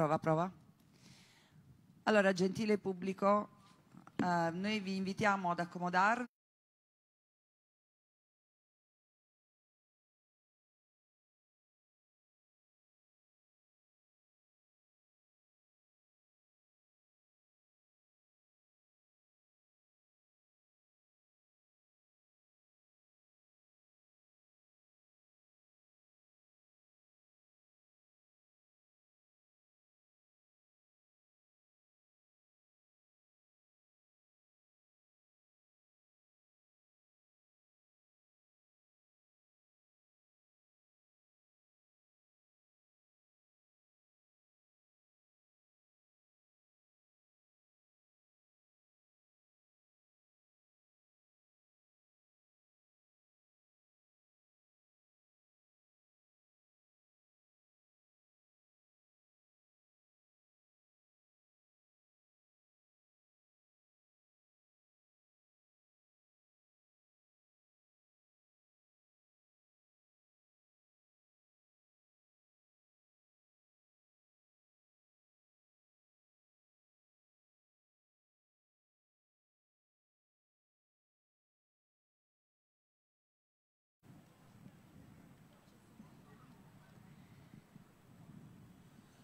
Prova, prova. Allora, gentile pubblico, eh, noi vi invitiamo ad accomodarvi.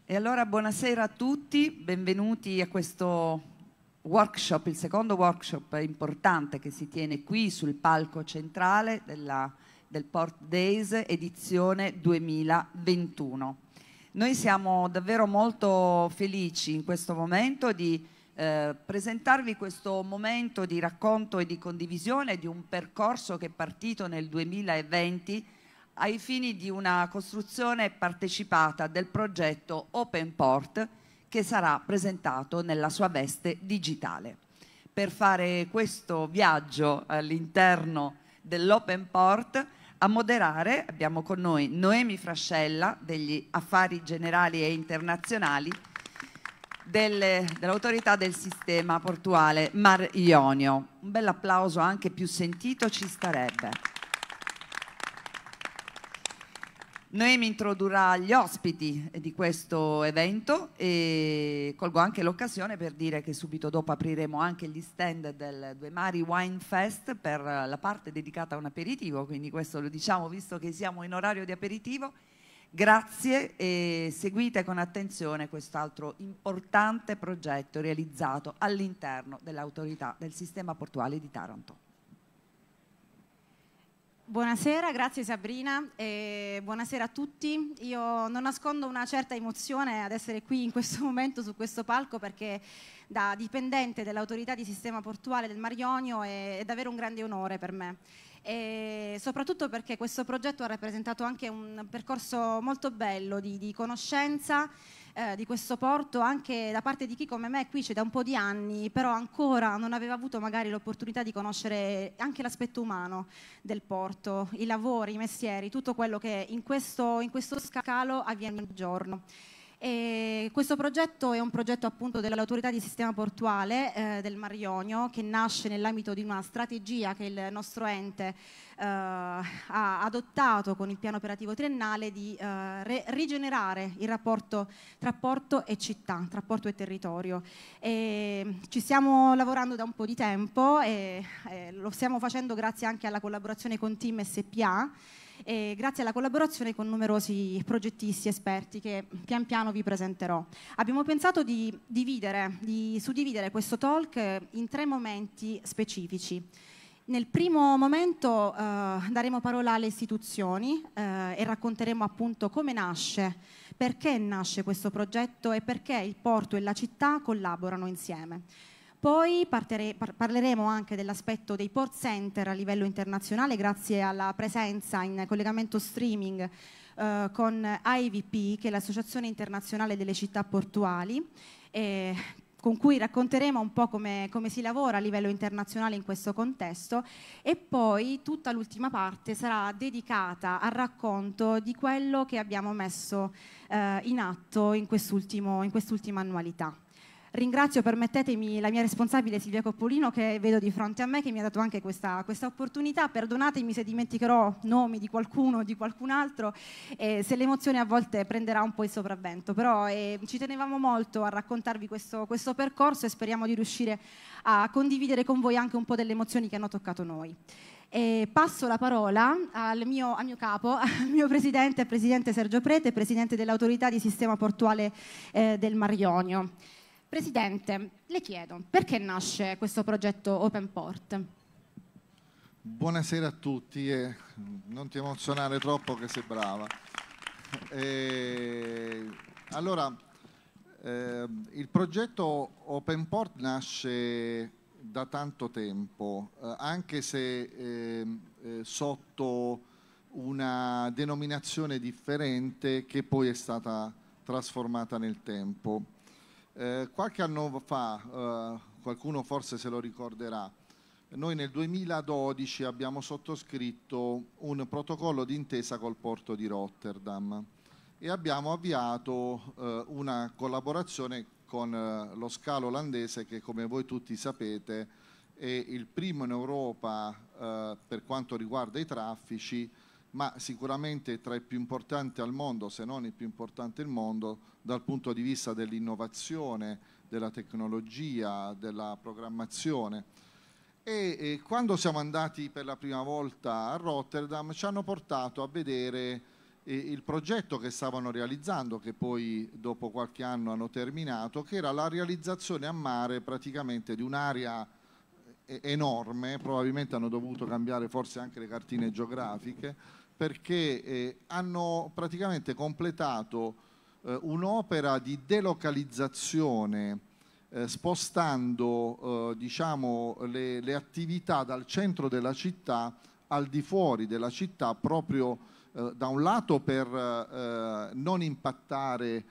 E allora buonasera a tutti, benvenuti a questo workshop, il secondo workshop importante che si tiene qui sul palco centrale della, del Port Days, edizione 2021. Noi siamo davvero molto felici in questo momento di eh, presentarvi questo momento di racconto e di condivisione di un percorso che è partito nel 2020 ai fini di una costruzione partecipata del progetto Open Port che sarà presentato nella sua veste digitale. Per fare questo viaggio all'interno dell'Open Port a moderare abbiamo con noi Noemi Frascella degli Affari Generali e Internazionali dell'autorità del sistema portuale Mar Ionio. Un bel applauso anche più sentito ci starebbe. Noemi introdurrà gli ospiti di questo evento e colgo anche l'occasione per dire che subito dopo apriremo anche gli stand del Due Mari Wine Fest per la parte dedicata a un aperitivo, quindi questo lo diciamo visto che siamo in orario di aperitivo. Grazie e seguite con attenzione quest'altro importante progetto realizzato all'interno dell'autorità del sistema portuale di Taranto. Buonasera, grazie Sabrina e buonasera a tutti. Io non nascondo una certa emozione ad essere qui in questo momento su questo palco perché da dipendente dell'autorità di sistema portuale del Mar Ionio è, è davvero un grande onore per me. E soprattutto perché questo progetto ha rappresentato anche un percorso molto bello di, di conoscenza, eh, di questo porto anche da parte di chi come me è qui c'è da un po' di anni, però ancora non aveva avuto magari l'opportunità di conoscere anche l'aspetto umano del porto, i lavori, i mestieri, tutto quello che in questo, in questo scalo avviene ogni giorno. E questo progetto è un progetto appunto dell'autorità di sistema portuale eh, del Ionio che nasce nell'ambito di una strategia che il nostro ente eh, ha adottato con il piano operativo triennale di eh, rigenerare il rapporto tra porto e città, tra porto e territorio. E ci stiamo lavorando da un po' di tempo e, e lo stiamo facendo grazie anche alla collaborazione con Team SPA e grazie alla collaborazione con numerosi progettisti esperti che pian piano vi presenterò. Abbiamo pensato di, dividere, di suddividere questo talk in tre momenti specifici. Nel primo momento eh, daremo parola alle istituzioni eh, e racconteremo appunto come nasce, perché nasce questo progetto e perché il porto e la città collaborano insieme. Poi par parleremo anche dell'aspetto dei port center a livello internazionale grazie alla presenza in collegamento streaming eh, con IVP, che è l'Associazione Internazionale delle Città Portuali, con cui racconteremo un po' come, come si lavora a livello internazionale in questo contesto e poi tutta l'ultima parte sarà dedicata al racconto di quello che abbiamo messo eh, in atto in quest'ultima annualità. Ringrazio, permettetemi, la mia responsabile Silvia Coppolino che vedo di fronte a me, che mi ha dato anche questa, questa opportunità. Perdonatemi se dimenticherò nomi di qualcuno o di qualcun altro, eh, se l'emozione a volte prenderà un po' il sopravvento, però eh, ci tenevamo molto a raccontarvi questo, questo percorso e speriamo di riuscire a condividere con voi anche un po' delle emozioni che hanno toccato noi. E passo la parola al mio, al mio, capo, al mio presidente, presidente Sergio Prete, presidente dell'autorità di sistema portuale eh, del Marionio. Presidente, le chiedo perché nasce questo progetto Open Port? Buonasera a tutti e non ti emozionare troppo che sei brava. E allora, eh, il progetto Open Port nasce da tanto tempo, eh, anche se ehm, eh, sotto una denominazione differente che poi è stata trasformata nel tempo. Eh, qualche anno fa, eh, qualcuno forse se lo ricorderà, noi nel 2012 abbiamo sottoscritto un protocollo d'intesa col porto di Rotterdam e abbiamo avviato eh, una collaborazione con eh, lo scalo olandese che come voi tutti sapete è il primo in Europa eh, per quanto riguarda i traffici ma sicuramente tra i più importanti al mondo, se non il più importante al mondo, dal punto di vista dell'innovazione, della tecnologia, della programmazione. E, e quando siamo andati per la prima volta a Rotterdam ci hanno portato a vedere il progetto che stavano realizzando, che poi dopo qualche anno hanno terminato, che era la realizzazione a mare praticamente di un'area enorme, probabilmente hanno dovuto cambiare forse anche le cartine geografiche, perché eh, hanno praticamente completato eh, un'opera di delocalizzazione eh, spostando eh, diciamo, le, le, attività dal centro della città al di fuori della città proprio eh, da un lato per eh, non impattare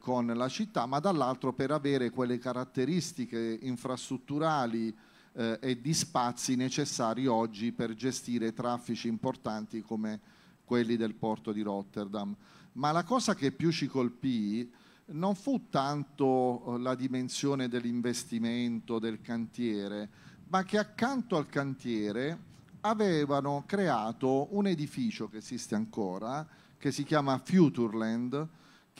con la città ma dall'altro per avere quelle caratteristiche infrastrutturali eh, e di spazi necessari oggi per gestire traffici importanti come quelli del porto di Rotterdam. Ma la cosa che più ci colpì non fu tanto eh, la dimensione dell'investimento, del cantiere, ma che accanto al cantiere avevano creato un edificio che esiste ancora, che si chiama Futureland,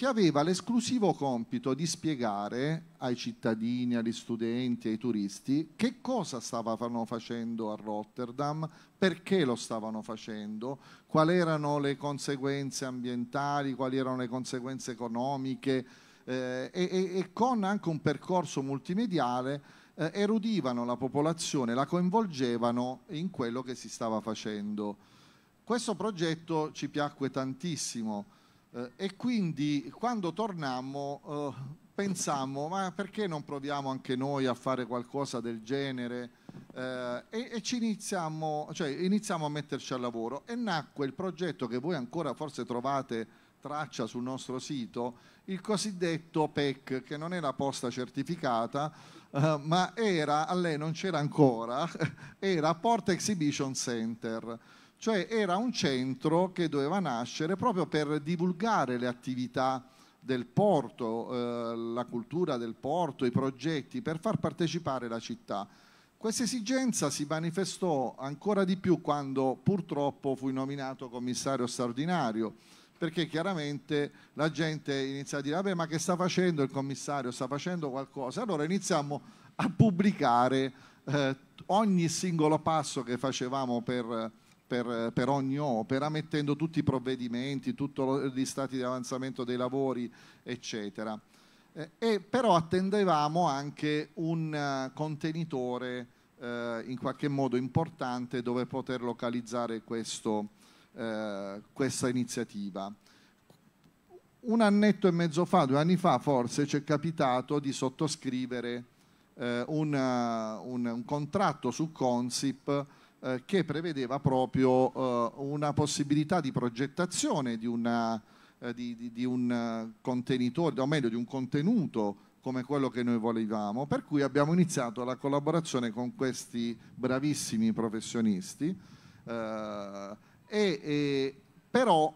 che aveva l'esclusivo compito di spiegare ai cittadini, agli studenti, ai turisti che cosa stavano facendo a Rotterdam, perché lo stavano facendo, quali erano le conseguenze ambientali, quali erano le conseguenze economiche eh, e, e, con anche un percorso multimediale eh, erudivano la popolazione, la coinvolgevano in quello che si stava facendo. Questo progetto ci piacque tantissimo eh, e quindi quando tornammo eh, pensammo, ma perché non proviamo anche noi a fare qualcosa del genere? Eh, e, e ci iniziamo, cioè, iniziamo a metterci al lavoro e nacque il progetto che voi ancora forse trovate traccia sul nostro sito, il cosiddetto PEC, che non era posta certificata, eh, ma era, a lei non c'era ancora, era Port Exhibition Center cioè era un centro che doveva nascere proprio per divulgare le attività del porto, eh, la cultura del porto, i progetti, per far partecipare la città. Questa esigenza si manifestò ancora di più quando purtroppo fui nominato commissario straordinario, perché chiaramente la gente inizia a dire, vabbè ma che sta facendo il commissario, sta facendo qualcosa, allora iniziamo a pubblicare eh, ogni singolo passo che facevamo per per, per, ogni opera, mettendo tutti i provvedimenti, tutti gli stati di avanzamento dei lavori, eccetera. Eh, e però attendevamo anche un uh, contenitore uh, in qualche modo importante dove poter localizzare questo, uh, questa iniziativa. Un annetto e mezzo fa, due anni fa forse, ci è capitato di sottoscrivere un, un, un, contratto su Consip eh, che prevedeva proprio eh, una possibilità di progettazione di, una, eh, di, di, di un eh, contenitore, o meglio di un contenuto come quello che noi volevamo, per cui abbiamo iniziato la collaborazione con questi bravissimi professionisti, eh, e, e, però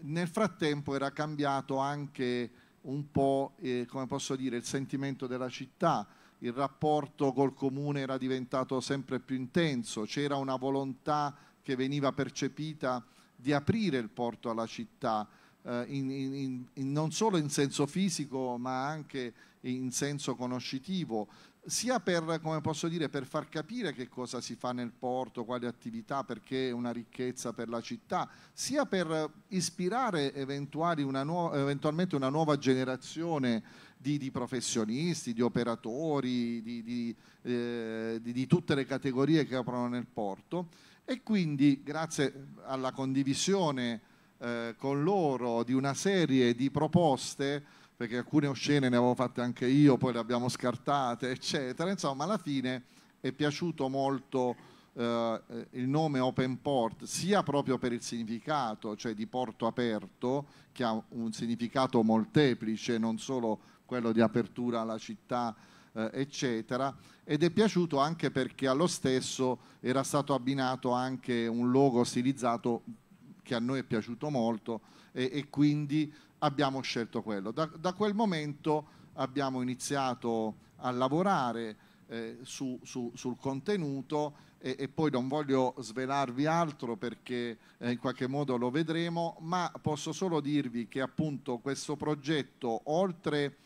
nel frattempo era cambiato anche un po', eh, come posso dire, il sentimento della città, il rapporto col comune era diventato sempre più intenso, c'era una volontà che veniva percepita di aprire il porto alla città, eh, in, in, in, non solo in senso fisico ma anche in senso conoscitivo, sia per, dire, per, far capire che cosa si fa nel porto, quali attività, perché è una ricchezza per la città, sia per ispirare una eventualmente una nuova generazione di, di professionisti, di operatori, di, di, eh, di tutte le categorie che operano nel porto e quindi grazie alla condivisione eh, con loro di una serie di proposte, perché alcune oscene ne avevo fatte anche io, poi le abbiamo scartate, eccetera, insomma alla fine è piaciuto molto eh, il nome Open Port, sia proprio per il significato, cioè di porto aperto, che ha un significato molteplice, non solo quello di apertura alla città, eh, eccetera, ed è piaciuto anche perché allo stesso era stato abbinato anche un logo stilizzato che a noi è piaciuto molto e, e quindi abbiamo scelto quello. Da, da, quel momento abbiamo iniziato a lavorare eh, su, su, sul contenuto e, e, poi non voglio svelarvi altro perché eh, in qualche modo lo vedremo, ma posso solo dirvi che appunto questo progetto oltre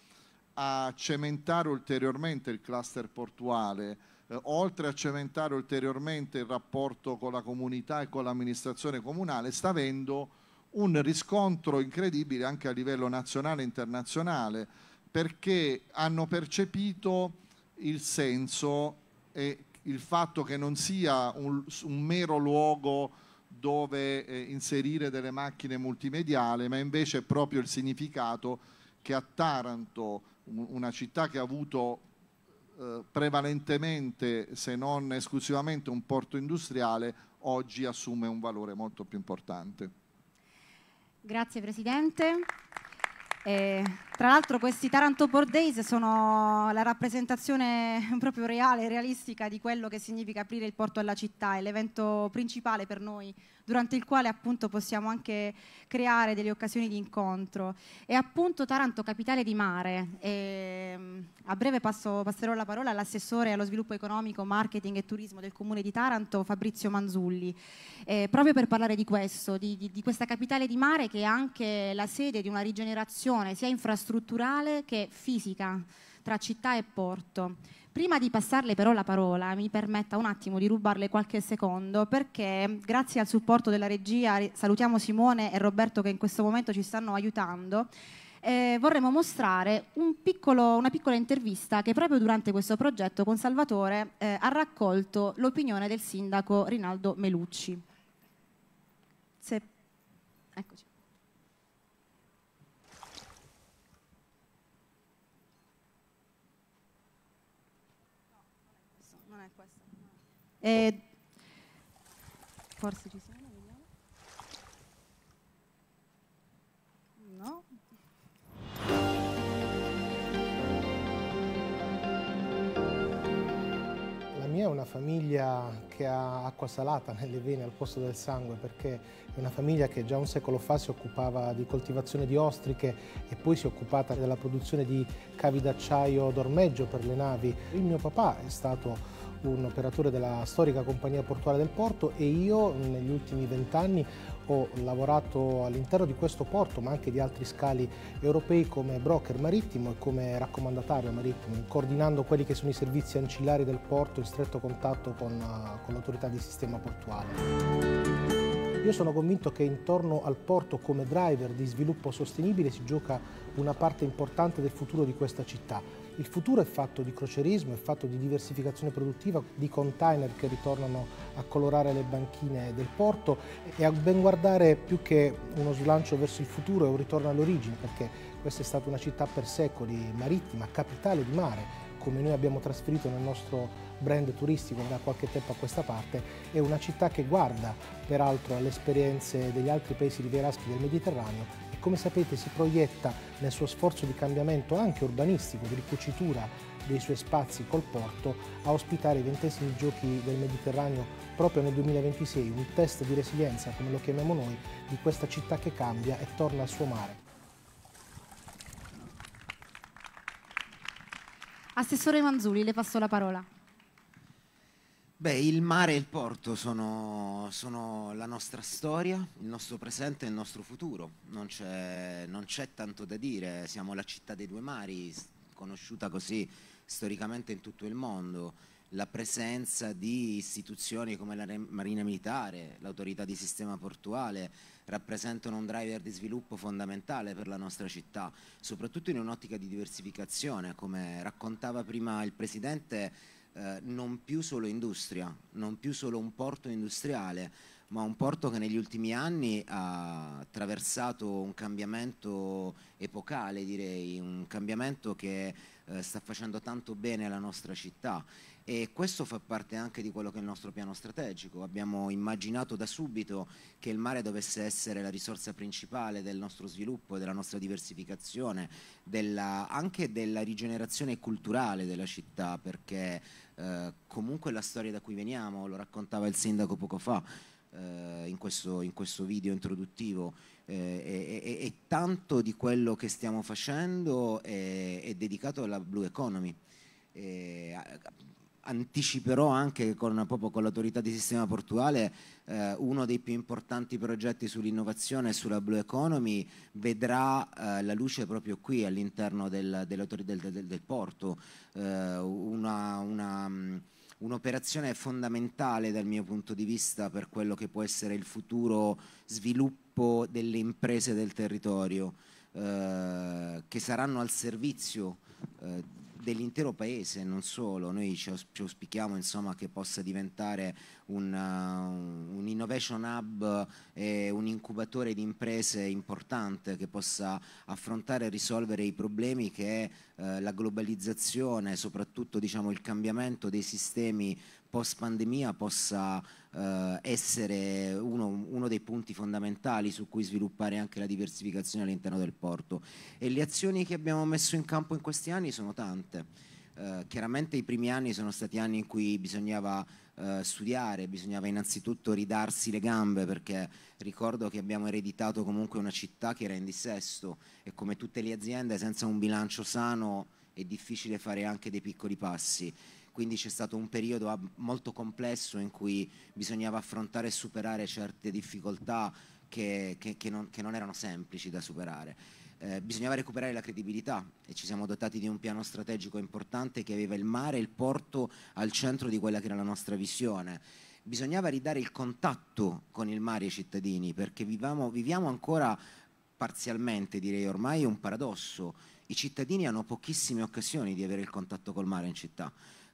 a cementare ulteriormente il cluster portuale, eh, oltre a cementare ulteriormente il rapporto con la comunità e con l'amministrazione comunale, sta avendo un riscontro incredibile anche a livello nazionale e internazionale, perché hanno percepito il senso e il fatto che non sia un, un mero luogo dove eh, inserire delle macchine multimediali, ma invece proprio il significato che a Taranto una città che ha avuto eh, prevalentemente, se non esclusivamente, un porto industriale, oggi assume un valore molto più importante. Grazie Presidente. Eh... Tra l'altro questi Taranto Board Days sono la rappresentazione proprio reale, realistica di quello che significa aprire il porto alla città, è l'evento principale per noi durante il quale appunto possiamo anche creare delle occasioni di incontro. E appunto Taranto capitale di mare, e, mm, a breve passo, passerò la parola all'assessore allo sviluppo economico, marketing e turismo del comune di Taranto, Fabrizio Manzulli, e, proprio per parlare di questo, di, di, di questa capitale di mare che è anche la sede di una rigenerazione sia infrastrutturale strutturale che fisica tra città e porto. Prima di passarle però la parola, mi permetta un attimo di rubarle qualche secondo, perché grazie al supporto della regia salutiamo Simone e Roberto che in questo momento ci stanno aiutando. Eh, vorremmo mostrare un piccolo, una piccola intervista che proprio durante questo progetto con Salvatore eh, ha raccolto l'opinione del sindaco Rinaldo Melucci. Se... Eccoci. E eh, oh. forse ci sono, vediamo. No? La mia è una famiglia che ha acqua salata nelle vene al posto del sangue perché è una famiglia che già un secolo fa si occupava di coltivazione di ostriche e poi si è occupata della produzione di cavi d'acciaio d'ormeggio per le navi. Il mio papà è stato un operatore della storica compagnia portuale del porto e io negli ultimi vent'anni ho lavorato all'interno di questo porto ma anche di altri scali europei come broker marittimo e come raccomandatario marittimo, coordinando quelli che sono i servizi ancillari del porto in stretto contatto con, eh, con l'autorità di sistema portuale. Io sono convinto che intorno al porto come driver di sviluppo sostenibile si gioca una parte importante del futuro di questa città. Il futuro è fatto di crocerismo, è fatto di diversificazione produttiva, di container che ritornano a colorare le banchine del porto e a ben guardare più che uno slancio verso il futuro è un ritorno all'origine perché questa è stata una città per secoli marittima, capitale di mare come noi abbiamo trasferito nel nostro brand turistico da qualche tempo a questa parte, è una città che guarda peraltro alle esperienze degli altri paesi rivieraschi del Mediterraneo come sapete si proietta nel suo sforzo di cambiamento anche urbanistico, di ricucitura dei suoi spazi col porto, a ospitare i ventesimi giochi del Mediterraneo proprio nel 2026, un test di resilienza, come lo chiamiamo noi, di questa città che cambia e torna al suo mare. Assessore Manzuli, le passo la parola. Beh, il mare e il porto sono, sono, la nostra storia, il nostro presente e il nostro futuro. Non c'è, tanto da dire, siamo la città dei due mari, conosciuta così storicamente in tutto il mondo. La presenza di istituzioni come la Marina Militare, l'autorità di sistema portuale, rappresentano un driver di sviluppo fondamentale per la nostra città, soprattutto in un'ottica di diversificazione, come raccontava prima il Presidente eh, non più solo industria, non più solo un porto industriale, ma un porto che negli ultimi anni ha attraversato un cambiamento epocale, direi, un cambiamento che eh, sta facendo tanto bene alla nostra città e questo fa parte anche di quello che è il nostro piano strategico. Abbiamo immaginato da subito che il mare dovesse essere la risorsa principale del nostro sviluppo, della nostra diversificazione, della, anche della rigenerazione culturale della città, perché eh, comunque la storia da cui veniamo, lo raccontava il sindaco poco fa, eh, in, questo, in, questo, video introduttivo, e, eh, e, tanto di quello che stiamo facendo è, eh, è dedicato alla Blue Economy. Eh, anticiperò anche con, proprio con l'autorità di sistema portuale eh, uno dei più importanti progetti sull'innovazione e sulla blue economy vedrà eh, la luce proprio qui all'interno del, del, del, del, porto eh, mm, un'operazione fondamentale dal mio punto di vista per quello che può essere il futuro sviluppo delle imprese del territorio eh, che saranno al servizio eh, dell'intero paese, non solo, noi ci, auspichiamo insomma, che possa diventare un, uh, un innovation hub e un incubatore di imprese importante che possa affrontare e risolvere i problemi che eh, la globalizzazione, soprattutto diciamo, il cambiamento dei sistemi post pandemia possa eh, essere uno, uno, dei punti fondamentali su cui sviluppare anche la diversificazione all'interno del porto. E le azioni che abbiamo messo in campo in questi anni sono tante. Eh, chiaramente i primi anni sono stati anni in cui bisognava eh, studiare, bisognava innanzitutto ridarsi le gambe perché ricordo che abbiamo ereditato comunque una città che era in dissesto e come tutte le aziende senza un bilancio sano è difficile fare anche dei piccoli passi quindi c'è stato un periodo ah, molto complesso in cui bisognava affrontare e superare certe difficoltà che, che, che, non, che non, erano semplici da superare. Eh, bisognava recuperare la credibilità e ci siamo dotati di un piano strategico importante che aveva il mare e il porto al centro di quella che era la nostra visione. Bisognava ridare il contatto con il mare ai cittadini perché viviamo, viviamo ancora parzialmente, direi ormai, un paradosso. I cittadini hanno pochissime occasioni di avere il contatto col mare in città.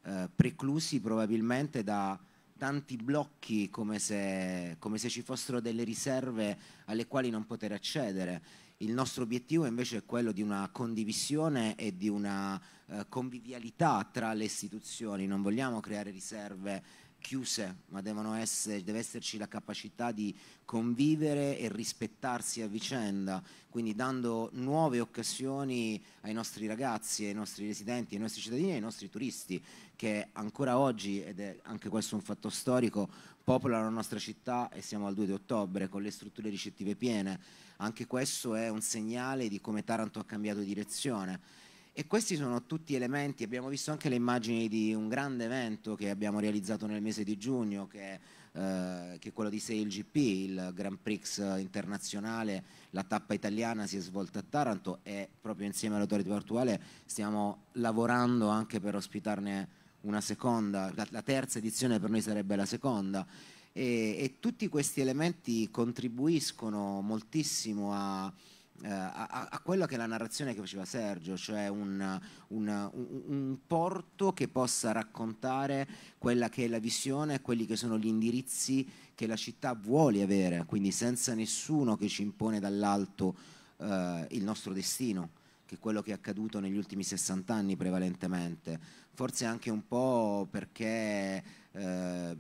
Eh, preclusi probabilmente da tanti blocchi come se, come se ci fossero delle riserve alle quali non poter accedere. Il nostro obiettivo invece è quello di una condivisione e di una eh, convivialità tra le istituzioni, non vogliamo creare riserve chiuse, ma essere, deve esserci la capacità di convivere e rispettarsi a vicenda, quindi dando nuove occasioni ai nostri ragazzi, ai nostri residenti, ai nostri cittadini e ai nostri turisti, che ancora oggi, ed è anche questo un fatto storico, popolano la nostra città e siamo al 2 di ottobre con le strutture ricettive piene. Anche questo è un segnale di come Taranto ha cambiato direzione e questi sono tutti elementi, abbiamo visto anche le immagini di un grande evento che abbiamo realizzato nel mese di giugno, che, eh, che è quello di 6GP, il Grand Prix internazionale, la tappa italiana si è svolta a Taranto e proprio insieme all'autorità portuale stiamo lavorando anche per ospitarne una seconda, la, la terza edizione per noi sarebbe la seconda. E, e tutti questi elementi contribuiscono moltissimo a, eh, a, a, quella che è la narrazione che faceva Sergio, cioè un, un, un, un, porto che possa raccontare quella che è la visione, quelli che sono gli indirizzi che la città vuole avere, quindi senza nessuno che ci impone dall'alto eh, il nostro destino che è quello che è accaduto negli ultimi 60 anni prevalentemente, forse anche un po' perché eh,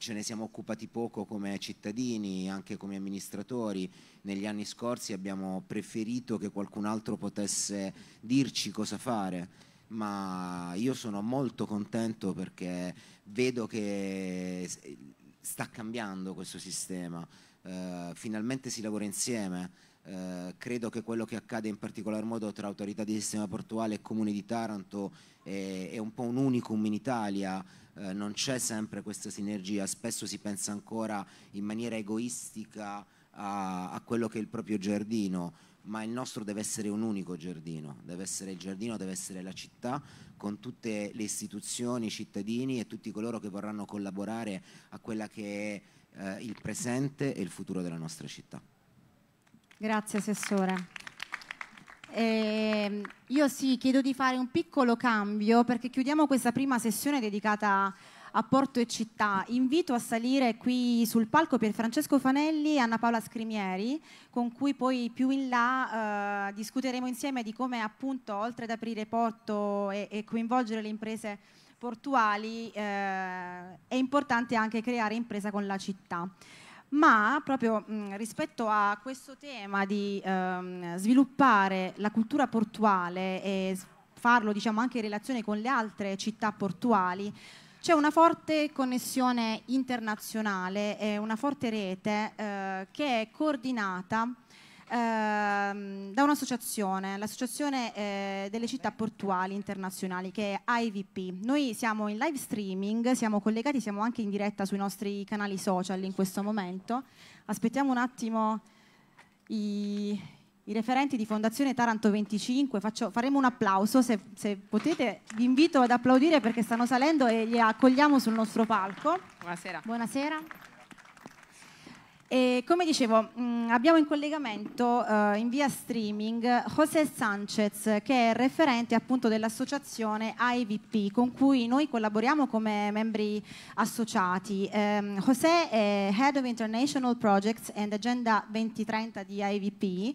ce ne siamo occupati poco come cittadini, anche come amministratori. Negli anni scorsi abbiamo preferito che qualcun altro potesse dirci cosa fare ma io sono molto contento perché vedo che sta cambiando questo sistema, uh, finalmente si lavora insieme. Uh, credo che quello che accade in particolar modo tra autorità di sistema portuale e comune di Taranto è, è un po' un unicum in Italia eh, non c'è sempre questa sinergia, spesso si pensa ancora in maniera egoistica a, a quello che è il proprio giardino ma il nostro deve essere un unico giardino, deve essere il giardino, deve essere la città, con tutte le istituzioni, i cittadini e tutti coloro che vorranno collaborare a quella che è eh, il presente e il futuro della nostra città. Grazie Assessore. Eh, io sì, chiedo di fare un piccolo cambio perché chiudiamo questa prima sessione dedicata a Porto e Città. Invito a salire qui sul palco per Francesco Fanelli e Anna Paola Scrimieri, con cui poi più in là eh, discuteremo insieme di come appunto, oltre ad aprire Porto e, e coinvolgere le imprese portuali, eh, è importante anche creare impresa con la città ma proprio mh, mm, rispetto a questo tema di ehm, sviluppare la cultura portuale e farlo diciamo, anche in relazione con le altre città portuali, c'è una forte connessione internazionale e una forte rete eh, che è coordinata Ehm, da un'associazione, l'associazione eh, delle città portuali internazionali che è IVP. Noi siamo in live streaming, siamo collegati, siamo anche in diretta sui nostri canali social in questo momento. Aspettiamo un attimo i, i referenti di Fondazione Taranto 25, Faccio, faremo un applauso se, se, potete, vi invito ad applaudire perché stanno salendo e li accogliamo sul nostro palco. Buonasera. Buonasera. E come dicevo, mm, abbiamo in collegamento uh, in via streaming José Sanchez, che è referente appunto dell'associazione IVP, con cui noi collaboriamo come membri associati. Um, José è Head of International Projects and Agenda 2030 di IVP.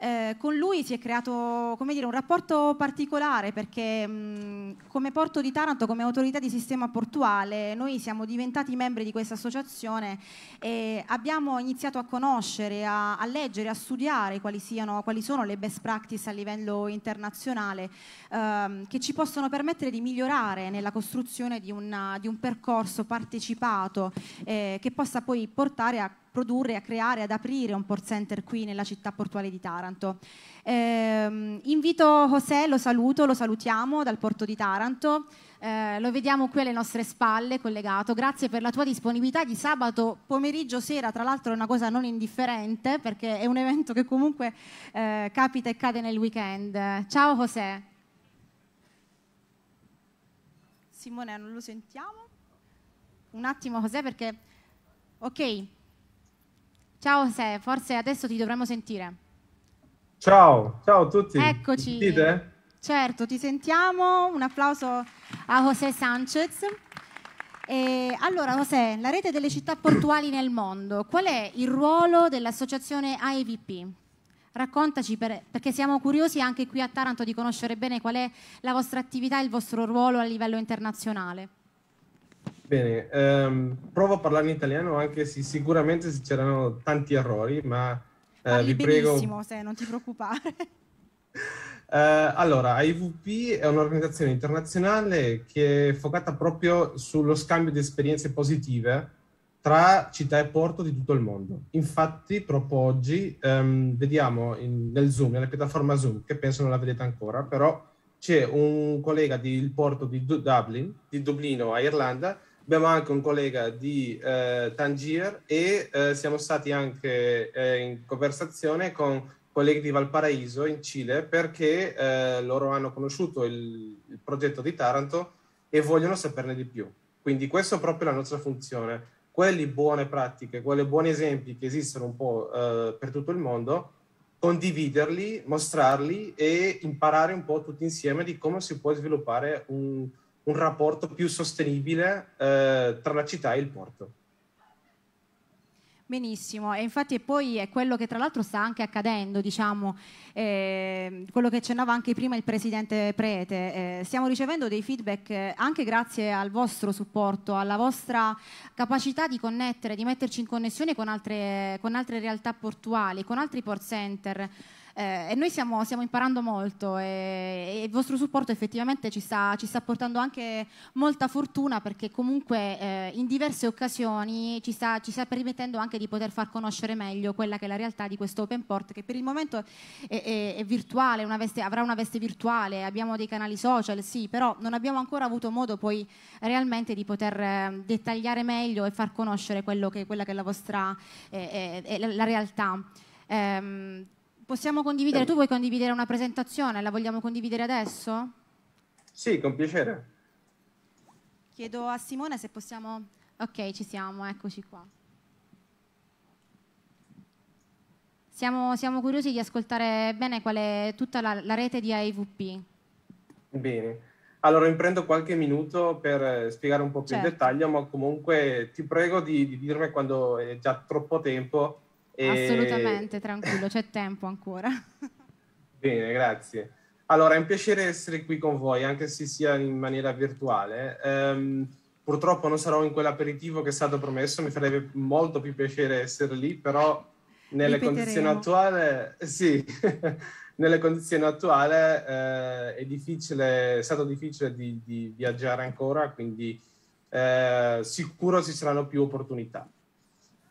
Eh, con lui si è creato dire, un rapporto particolare perché mh, come Porto di Taranto, come autorità di sistema portuale, noi siamo diventati membri di questa associazione e abbiamo iniziato a conoscere, a, a leggere, a studiare quali, siano, quali, sono le best practice a livello internazionale ehm, che ci possono permettere di migliorare nella costruzione di, una, di un percorso partecipato eh, che possa poi portare a produrre, a creare, ad aprire un port center qui nella città portuale di Taranto. Eh, invito José, lo saluto, lo salutiamo dal porto di Taranto, eh, lo vediamo qui alle nostre spalle collegato, grazie per la tua disponibilità di sabato pomeriggio sera, tra l'altro è una cosa non indifferente perché è un evento che comunque eh, capita e cade nel weekend. Ciao José. Simone, non lo sentiamo? Un attimo José perché... Ok, Ciao Se, forse adesso ti dovremmo sentire. Ciao, ciao a tutti. Eccoci. Mi sentite? Certo, ti sentiamo. Un applauso a José Sanchez. E allora, José, la rete delle città portuali nel mondo, qual è il ruolo dell'associazione AEVP? Raccontaci per, perché siamo curiosi anche qui a Taranto di conoscere bene qual è la vostra attività e il vostro ruolo a livello internazionale. Bene, ehm, provo a parlare in italiano anche se sicuramente c'erano tanti errori, ma eh, vi prego... se non ti preoccupare. Uh, allora, IVP è un'organizzazione internazionale che è focata proprio sullo scambio di esperienze positive tra città e porto di tutto il mondo. Infatti, proprio oggi um, vediamo in, nel Zoom, nella piattaforma Zoom, che penso non la vedete ancora, però c'è un collega del porto di Dublin, di Dublino a Irlanda, abbiamo anche un collega di eh, Tangier e eh, siamo stati anche eh, in conversazione con colleghi di Valparaiso in Cile perché eh, loro hanno conosciuto il, il, progetto di Taranto e vogliono saperne di più. Quindi questa è proprio la nostra funzione. Quelle buone pratiche, quelle buoni esempi che esistono un po' eh, per tutto il mondo, condividerli, mostrarli e imparare un po' tutti insieme di come si può sviluppare un, un rapporto più sostenibile eh, tra la città e il porto. Benissimo, e infatti poi è quello che tra l'altro sta anche accadendo, diciamo, eh, quello che accennava anche prima il Presidente Prete. Eh, stiamo ricevendo dei feedback eh, anche grazie al vostro supporto, alla vostra capacità di connettere, di metterci in connessione con altre, con altre realtà portuali, con altri port center eh, e noi stiamo, stiamo, imparando molto e, e, il vostro supporto effettivamente ci sta, ci sta, portando anche molta fortuna perché comunque eh, in diverse occasioni ci sta, ci sta, permettendo anche di poter far conoscere meglio quella che è la realtà di questo open port che per il momento è, è, è virtuale, una veste, avrà una veste virtuale, abbiamo dei canali social, sì, però non abbiamo ancora avuto modo poi realmente di poter eh, dettagliare meglio e far conoscere che, quella che è la vostra eh, eh, la realtà. Um, Possiamo condividere, tu vuoi condividere una presentazione, la vogliamo condividere adesso? Sì, con piacere. Chiedo a Simone se possiamo... Ok, ci siamo, eccoci qua. Siamo, siamo curiosi di ascoltare bene qual è tutta la, la rete di AIVP. Bene, allora imprendo qualche minuto per eh, spiegare un po' più certo. in dettaglio, ma comunque ti prego di, di dirmi quando è già troppo tempo e... Assolutamente, tranquillo, c'è tempo ancora. Bene, grazie. Allora, è un piacere essere qui con voi, anche se sia in maniera virtuale. Um, purtroppo non sarò in quell'aperitivo che è stato promesso, mi farebbe molto più piacere essere lì, però nelle condizioni attuali, sì, nelle condizioni attuali eh, è, difficile, è stato difficile di, di viaggiare ancora, quindi eh, sicuro ci saranno più opportunità.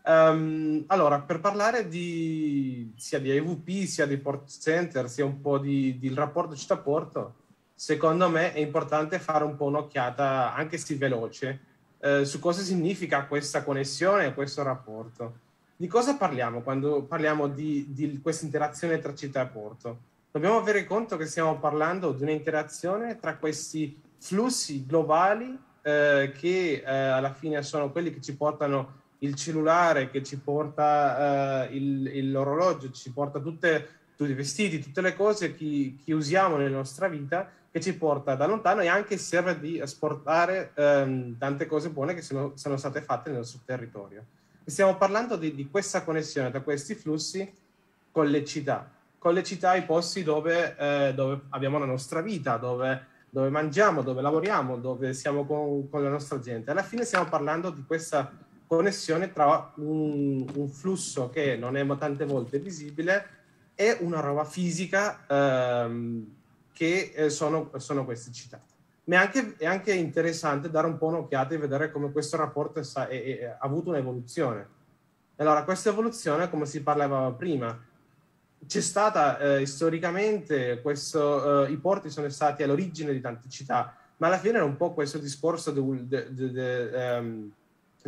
Um, allora, per parlare di, sia di IVP, sia di port center, sia un po' di, del rapporto città-porto, secondo me è importante fare un po' un'occhiata, anche se veloce, eh, su cosa significa questa connessione, questo rapporto. Di cosa parliamo quando parliamo di, di questa interazione tra città e porto? Dobbiamo avere conto che stiamo parlando di un'interazione tra questi flussi globali eh, che eh, alla fine sono quelli che ci portano il cellulare, che ci porta eh, il, l'orologio, ci porta tutte, tutti i vestiti, tutte le cose che, che, usiamo nella nostra vita, che ci porta da lontano e anche serve di esportare ehm, tante cose buone che sono, sono, state fatte nel nostro territorio. E stiamo parlando di, di questa connessione tra questi flussi con le città, con le città i posti dove, eh, dove abbiamo la nostra vita, dove dove mangiamo, dove lavoriamo, dove siamo con, con, la nostra gente. Alla fine stiamo parlando di questa connessione tra un, un flusso che non è tante volte visibile e una roba fisica ehm, che eh, sono, sono queste città. Ma è anche, è anche, interessante dare un po' un'occhiata e vedere come questo rapporto ha avuto un'evoluzione. Allora, questa evoluzione, come si parlava prima, c'è stata eh, storicamente, questo, eh, i porti sono stati all'origine di tante città, ma alla fine era un po' questo discorso de, de, de, um,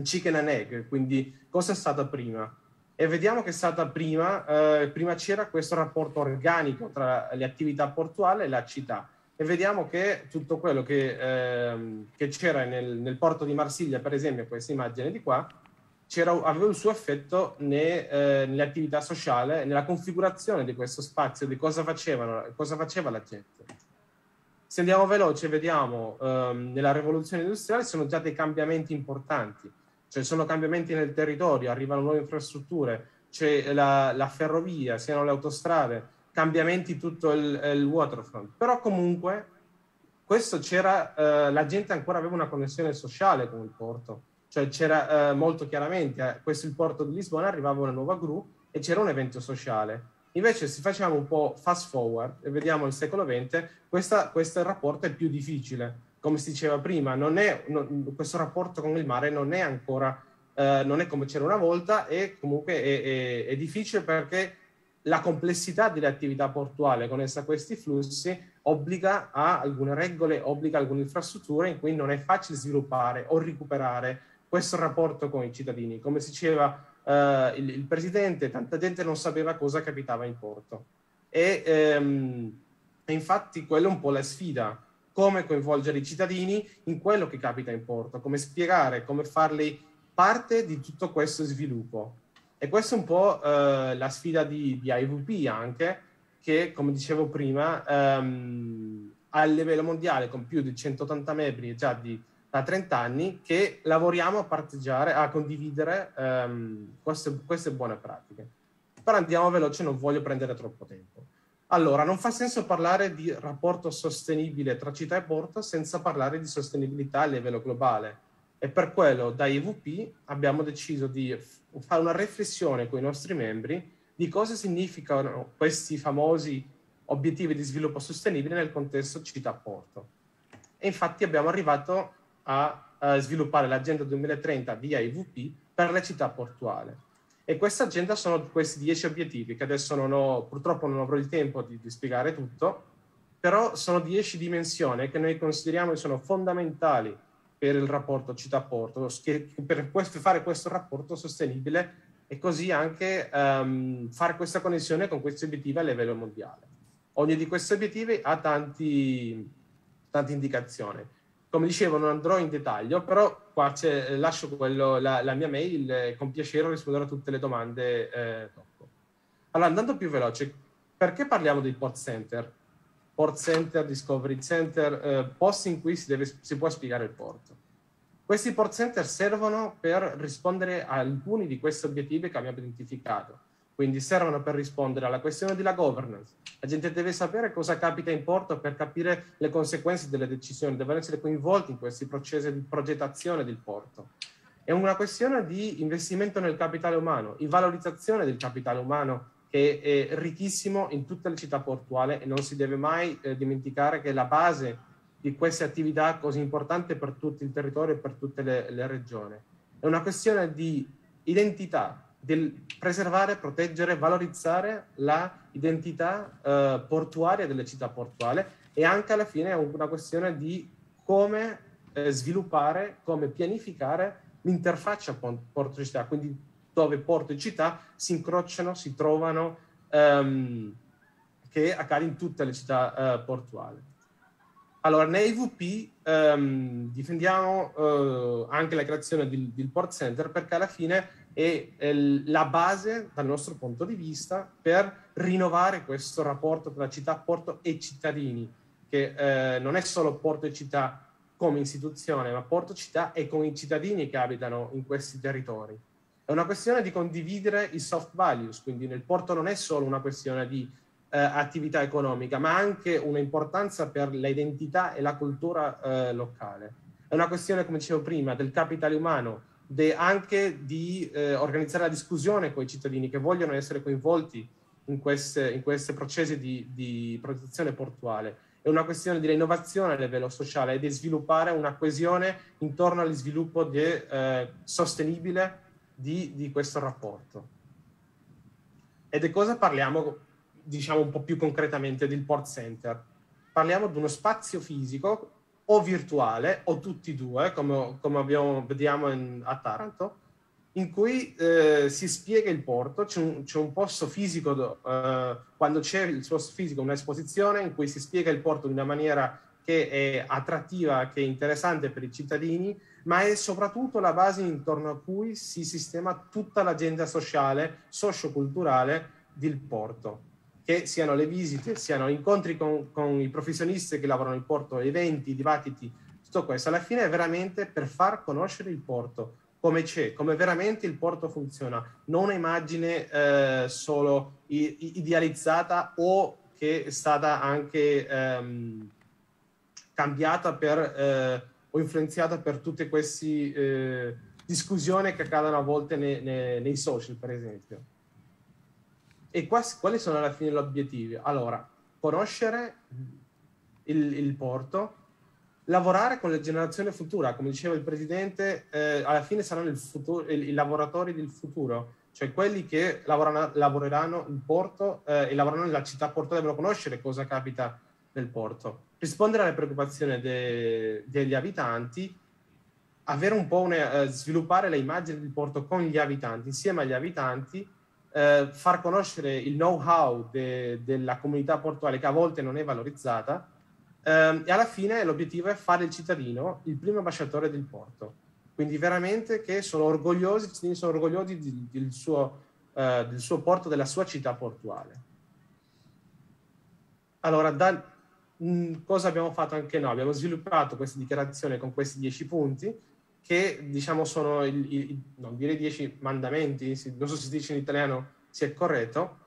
chicken and egg, quindi cosa è stata prima? E vediamo che è stata prima, eh, prima c'era questo rapporto organico tra le attività portuali e la città. E vediamo che tutto quello che, eh, che c'era nel, nel, porto di Marsiglia, per esempio, questa immagine di qua, aveva un suo effetto ne, eh, nell'attività sociale, nella configurazione di questo spazio, di cosa, facevano, cosa faceva la gente. Se andiamo veloce, vediamo ehm, nella rivoluzione industriale sono già dei cambiamenti importanti ci cioè, sono cambiamenti nel territorio, arrivano nuove infrastrutture, c'è la, la ferrovia, siano le autostrade, cambiamenti tutto il, il waterfront. Però comunque questo c'era, eh, la gente ancora aveva una connessione sociale con il porto, cioè c'era eh, molto chiaramente, eh, questo è il porto di Lisbona, arrivava una nuova gru e c'era un evento sociale. Invece se facciamo un po' fast forward e vediamo il secolo XX, questa, questo rapporto è più difficile come si diceva prima, è, non, questo rapporto con il mare non è ancora, eh, non è come c'era una volta e comunque è, è, è difficile perché la complessità dell'attività portuale con essa questi flussi obbliga a alcune regole, obbliga a alcune infrastrutture in cui non è facile sviluppare o recuperare questo rapporto con i cittadini. Come si diceva eh, il, il, presidente, tanta gente non sapeva cosa capitava in porto. E ehm, infatti quella è un po' la sfida come coinvolgere i cittadini in quello che capita in porto, come spiegare, come farli parte di tutto questo sviluppo. E questa è un po' eh, la sfida di, di, IVP anche, che come dicevo prima, ehm, a livello mondiale con più di 180 membri già di, da 30 anni, che lavoriamo a parteggiare, a condividere ehm, queste, queste buone pratiche. Però andiamo veloce, non voglio prendere troppo tempo. Allora, non fa senso parlare di rapporto sostenibile tra città e porto senza parlare di sostenibilità a livello globale. E per quello da IVP abbiamo deciso di fare una riflessione con i nostri membri di cosa significano questi famosi obiettivi di sviluppo sostenibile nel contesto città-porto. E infatti abbiamo arrivato a, a eh, sviluppare l'agenda 2030 via IVP per la città portuale e questa agenda sono questi dieci obiettivi, che adesso non ho, purtroppo non avrò il tempo di, di spiegare tutto, però sono dieci dimensioni che noi consideriamo che sono fondamentali per il rapporto città-porto, per questo, fare questo rapporto sostenibile e così anche um, fare questa connessione con questi obiettivi a livello mondiale. Ogni di questi obiettivi ha tanti, tante indicazioni. Come dicevo, non andrò in dettaglio, però qua eh, lascio quello, la, la, mia mail, eh, con piacere risponderò a tutte le domande. Eh, allora, andando più veloce, perché parliamo di port center? Port center, discovery center, eh, posti in cui si, deve, si può spiegare il porto. Questi port center servono per rispondere a alcuni di questi obiettivi che abbiamo identificato quindi servono per rispondere alla questione della governance. La gente deve sapere cosa capita in porto per capire le conseguenze delle decisioni, devono essere coinvolti in questi processi di progettazione del porto. È una questione di investimento nel capitale umano, di valorizzazione del capitale umano che è ricchissimo in tutte le città portuali e non si deve mai eh, dimenticare che è la base di queste attività così importante per tutto il territorio e per tutte le, le regioni. È una questione di identità, del preservare, proteggere, valorizzare l'identità eh, portuaria delle città portuali e anche alla fine è una questione di come eh, sviluppare, come pianificare l'interfaccia porto città, quindi dove porto e città si incrociano, si trovano, ehm, che accade in tutte le città eh, portuali. Allora, nei VP ehm, difendiamo eh, anche la creazione del, del port center perché alla fine è eh, la base, dal nostro punto di vista, per rinnovare questo rapporto tra città, porto e cittadini, che eh, non è solo porto e città come istituzione, ma porto città e con i cittadini che abitano in questi territori. È una questione di condividere i soft values, quindi nel porto non è solo una questione di eh, attività economica, ma anche un'importanza per l'identità e la cultura eh, locale. È una questione, come dicevo prima, del capitale umano, de, anche di eh, organizzare la discussione con i cittadini che vogliono essere coinvolti in queste, in queste processi di, di protezione portuale. È una questione di dell'innovazione a livello sociale e di sviluppare una coesione intorno allo sviluppo de, eh, sostenibile di, di questo rapporto. E di cosa parliamo, diciamo un po' più concretamente, del port center? Parliamo di uno spazio fisico o virtuale o tutti e due, come, come abbiamo, vediamo in, a Taranto, in cui eh, si spiega il porto, c'è un, c'è un posto fisico, eh, quando c'è il posto fisico, un'esposizione in cui si spiega il porto in una maniera che è attrattiva, che è interessante per i cittadini, ma è soprattutto la base intorno a cui si sistema tutta l'agenda sociale, socioculturale del porto che siano le visite, siano incontri con, con i professionisti che lavorano in porto, eventi, dibattiti, tutto questo, alla fine è veramente per far conoscere il porto, come c'è, come veramente il porto funziona, non un'immagine eh, solo idealizzata o che è stata anche ehm, cambiata per, eh, o influenzata per tutte queste eh, discussioni che accadono a volte ne, ne, nei social, per esempio. E quasi, quali sono alla fine gli obiettivi? Allora, conoscere il, il, porto, lavorare con la generazione futura, come diceva il Presidente, eh, alla fine saranno futuro, il, i lavoratori del futuro, cioè quelli che lavorano, lavoreranno in porto eh, e lavorano nella città porto devono conoscere cosa capita nel porto, rispondere alle preoccupazioni de, degli abitanti, avere un po' una, eh, sviluppare le immagini del porto con gli abitanti, insieme agli abitanti, eh, far conoscere il know-how de, della comunità portuale che a volte non è valorizzata eh, e alla fine l'obiettivo è fare il cittadino il primo ambasciatore del porto. Quindi veramente che sono orgogliosi, i cittadini sono orgogliosi di, di, del, suo, eh, del suo porto, della sua città portuale. Allora, da, mh, cosa abbiamo fatto anche noi? Abbiamo sviluppato questa dichiarazione con questi dieci punti che diciamo sono il, il, non dire i dieci mandamenti, non so se si dice in italiano se è corretto,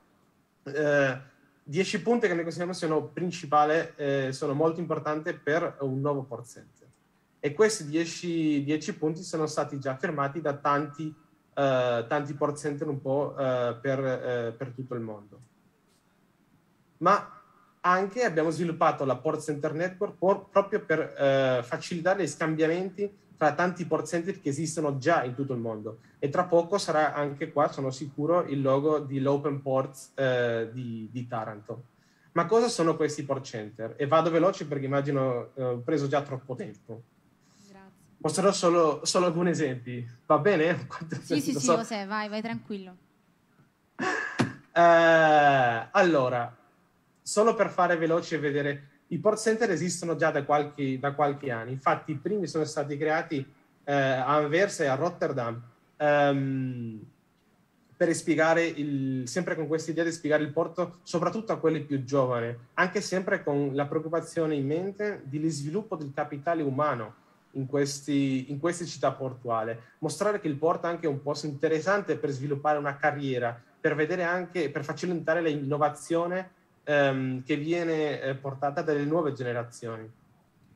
eh, dieci punti che noi consideriamo siano principali, eh, sono molto importanti per un nuovo forzente. E questi dieci, dieci punti sono stati già affermati da tanti, eh, tanti porcenter un po' eh, per, eh, per tutto il mondo. Ma anche abbiamo sviluppato la Port Center Network proprio per eh, facilitare gli scambiamenti tra tanti port center che esistono già in tutto il mondo. E tra poco sarà anche qua, sono sicuro, il logo dell'Open Ports eh, di, di, Taranto. Ma cosa sono questi port center? E vado veloce perché immagino eh, ho preso già troppo tempo. Grazie. Mostrerò solo, solo, alcuni esempi. Va bene? Quanto sì, sì, sì, lo sei, vai, vai tranquillo. eh, allora, solo per fare veloce e vedere i port center esistono già da qualche, da qualche anno, infatti i primi sono stati creati eh, a Anversa e a Rotterdam ehm, per spiegare, il, sempre con questa idea di spiegare il porto soprattutto a quelli più giovani, anche sempre con la preoccupazione in mente dello sviluppo del capitale umano in, questi, in queste città portuali, mostrare che il porto è anche un posto interessante per sviluppare una carriera, per vedere anche, per facilitare l'innovazione ehm, che viene eh, portata dalle nuove generazioni.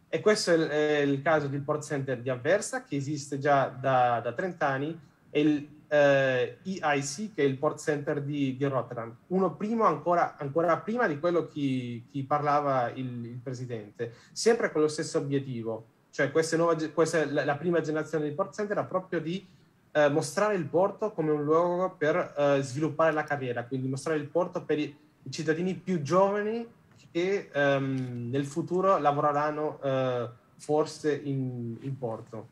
E questo è, è, il caso del port center di Avversa, che esiste già da, da 30 anni, e il eh, EIC, che è il port center di, di Rotterdam, uno primo ancora, ancora prima di quello che parlava il, il presidente, sempre con lo stesso obiettivo, cioè nuove, questa, la, la, prima generazione di Port Center era proprio di eh, mostrare il porto come un luogo per eh, sviluppare la carriera, quindi mostrare il porto per, i, i cittadini più giovani che um, nel futuro lavoreranno uh, forse in, in porto.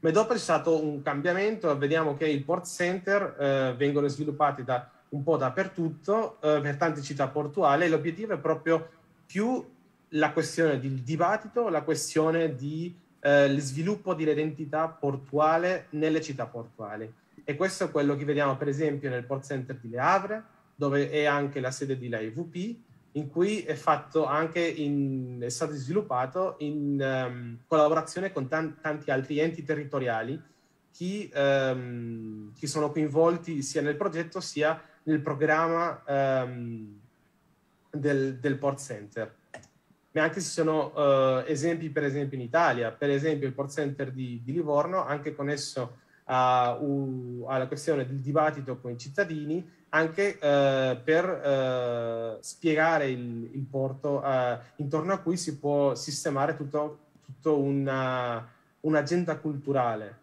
Ma dopo c'è stato un cambiamento, vediamo che i port center uh, vengono sviluppati da, un po' dappertutto, uh, per tante città portuali, e l'obiettivo è proprio più la questione del dibattito, la questione di eh, sviluppo dell'identità portuale nelle città portuali. E questo è quello che vediamo per esempio nel port center di Le Havre, dove è anche la sede della EVP, in cui è, in, è stato sviluppato in um, collaborazione con tan- tanti altri enti territoriali che um, sono coinvolti sia nel progetto sia nel programma um, del, del, Port Center. Ma anche se sono uh, esempi, per esempio, in Italia, per esempio il Port Center di, di Livorno, anche connesso a, uh, alla questione del dibattito con i cittadini, anche eh, per eh, spiegare il, il porto eh, intorno a cui si può sistemare tutto una, un'agenda culturale.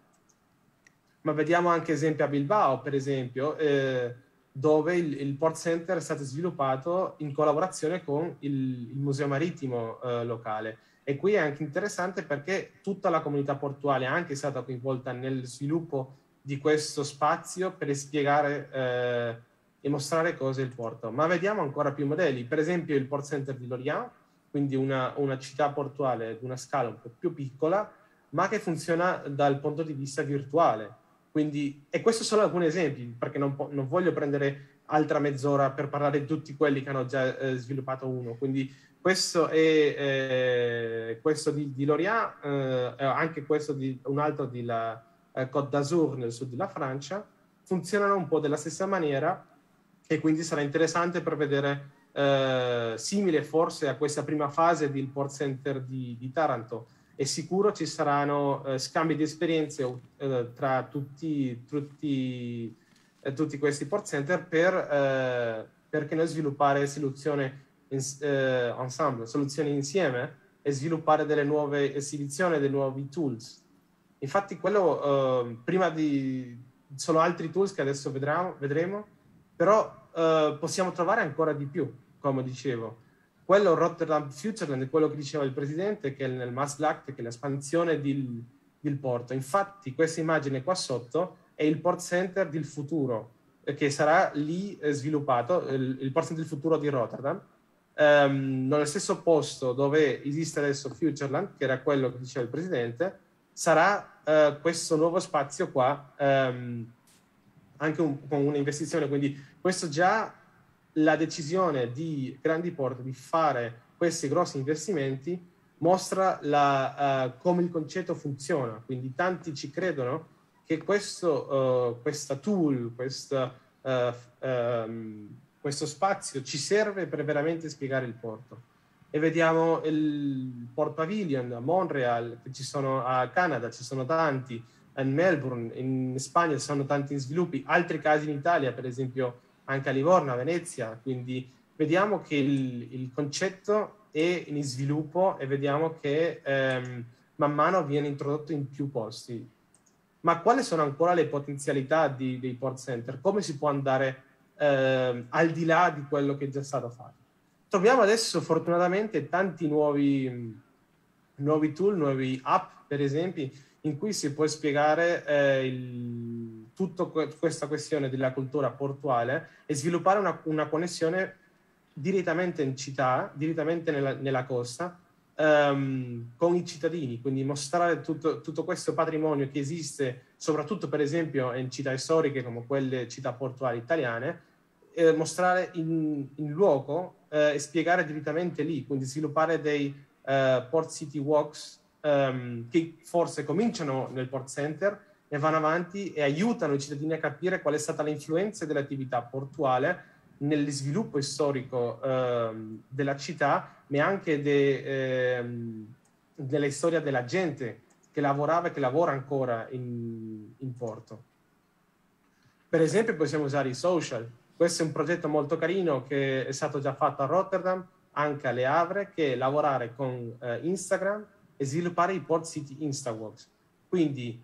Ma vediamo anche esempi a Bilbao, per esempio, eh, dove il, il, Port Center è stato sviluppato in collaborazione con il, il Museo Marittimo eh, locale. E qui è anche interessante perché tutta la comunità portuale è anche stata coinvolta nel sviluppo di questo spazio per spiegare eh, e mostrare cosa è il porto. Ma vediamo ancora più modelli, per esempio il port center di Lorient, quindi una, una città portuale ad una scala un po' più piccola, ma che funziona dal punto di vista virtuale. Quindi, e questo sono alcuni esempi, perché non, non voglio prendere altra mezz'ora per parlare di tutti quelli che hanno già eh, sviluppato uno. Quindi questo è eh, questo di, di Lorient, eh, anche questo di un altro di la eh, Côte d'Azur nel sud della Francia, funzionano un po' della stessa maniera, e quindi sarà interessante per vedere eh, simile forse a questa prima fase del Port Center di, di Taranto e sicuro ci saranno eh, scambi di esperienze eh, tra tutti, tutti, eh, tutti, questi Port Center per eh, perché noi sviluppare soluzioni in, eh, ensemble, soluzioni insieme e sviluppare delle nuove esibizioni, dei nuovi tools. Infatti quello prima di... sono altri tools che adesso vedremo, vedremo però eh, possiamo trovare ancora di più, come dicevo. Quello Rotterdam Futureland è quello che diceva il presidente, che è nel Maastricht, che è l'espansione del, del porto. Infatti questa immagine qua sotto è il port center del futuro, eh, che sarà lì eh, sviluppato, il, il port center del futuro di Rotterdam, Um, nello stesso posto dove esiste adesso Futureland, che era quello che diceva il presidente, sarà uh, questo nuovo spazio qua um, anche un, con un'investizione. Quindi questo già la decisione di grandi porte di fare questi grossi investimenti mostra la, uh, come il concetto funziona. Quindi tanti ci credono che questo, uh, questa tool, questa, uh, um, questo spazio ci serve per veramente spiegare il porto. E vediamo il Port Pavilion a Montreal, che ci sono a Canada, ci sono tanti, a Melbourne, in Spagna sono tanti sviluppi, altri casi in Italia, per esempio anche a Livorno, a Venezia, quindi vediamo che il, il concetto è in sviluppo e vediamo che ehm, man mano viene introdotto in più posti. Ma quali sono ancora le potenzialità di, dei port center? Come si può andare ehm, al di là di quello che è già stato fatto? Troviamo adesso fortunatamente tanti nuovi, nuovi tool, nuovi app, per esempio, in cui si può spiegare eh, il, tutta questa questione della cultura portuale e sviluppare una, una connessione direttamente in città, direttamente nella, nella costa, ehm, con i cittadini, quindi mostrare tutto, tutto, questo patrimonio che esiste, soprattutto per esempio in città storiche come quelle città portuali italiane, eh, mostrare in, in luogo eh, e spiegare direttamente lì, quindi sviluppare dei eh, port city walks um, che forse cominciano nel port center e vanno avanti e aiutano i cittadini a capire qual è stata l'influenza dell'attività portuale nel sviluppo storico um, della città, ma anche de, um, della storia della gente che lavorava e che lavora ancora in, in porto. Per esempio possiamo usare i social. Questo è un progetto molto carino che è stato già fatto a Rotterdam, anche alle Havre, che è lavorare con eh, Instagram e sviluppare i port city Instaworks. Quindi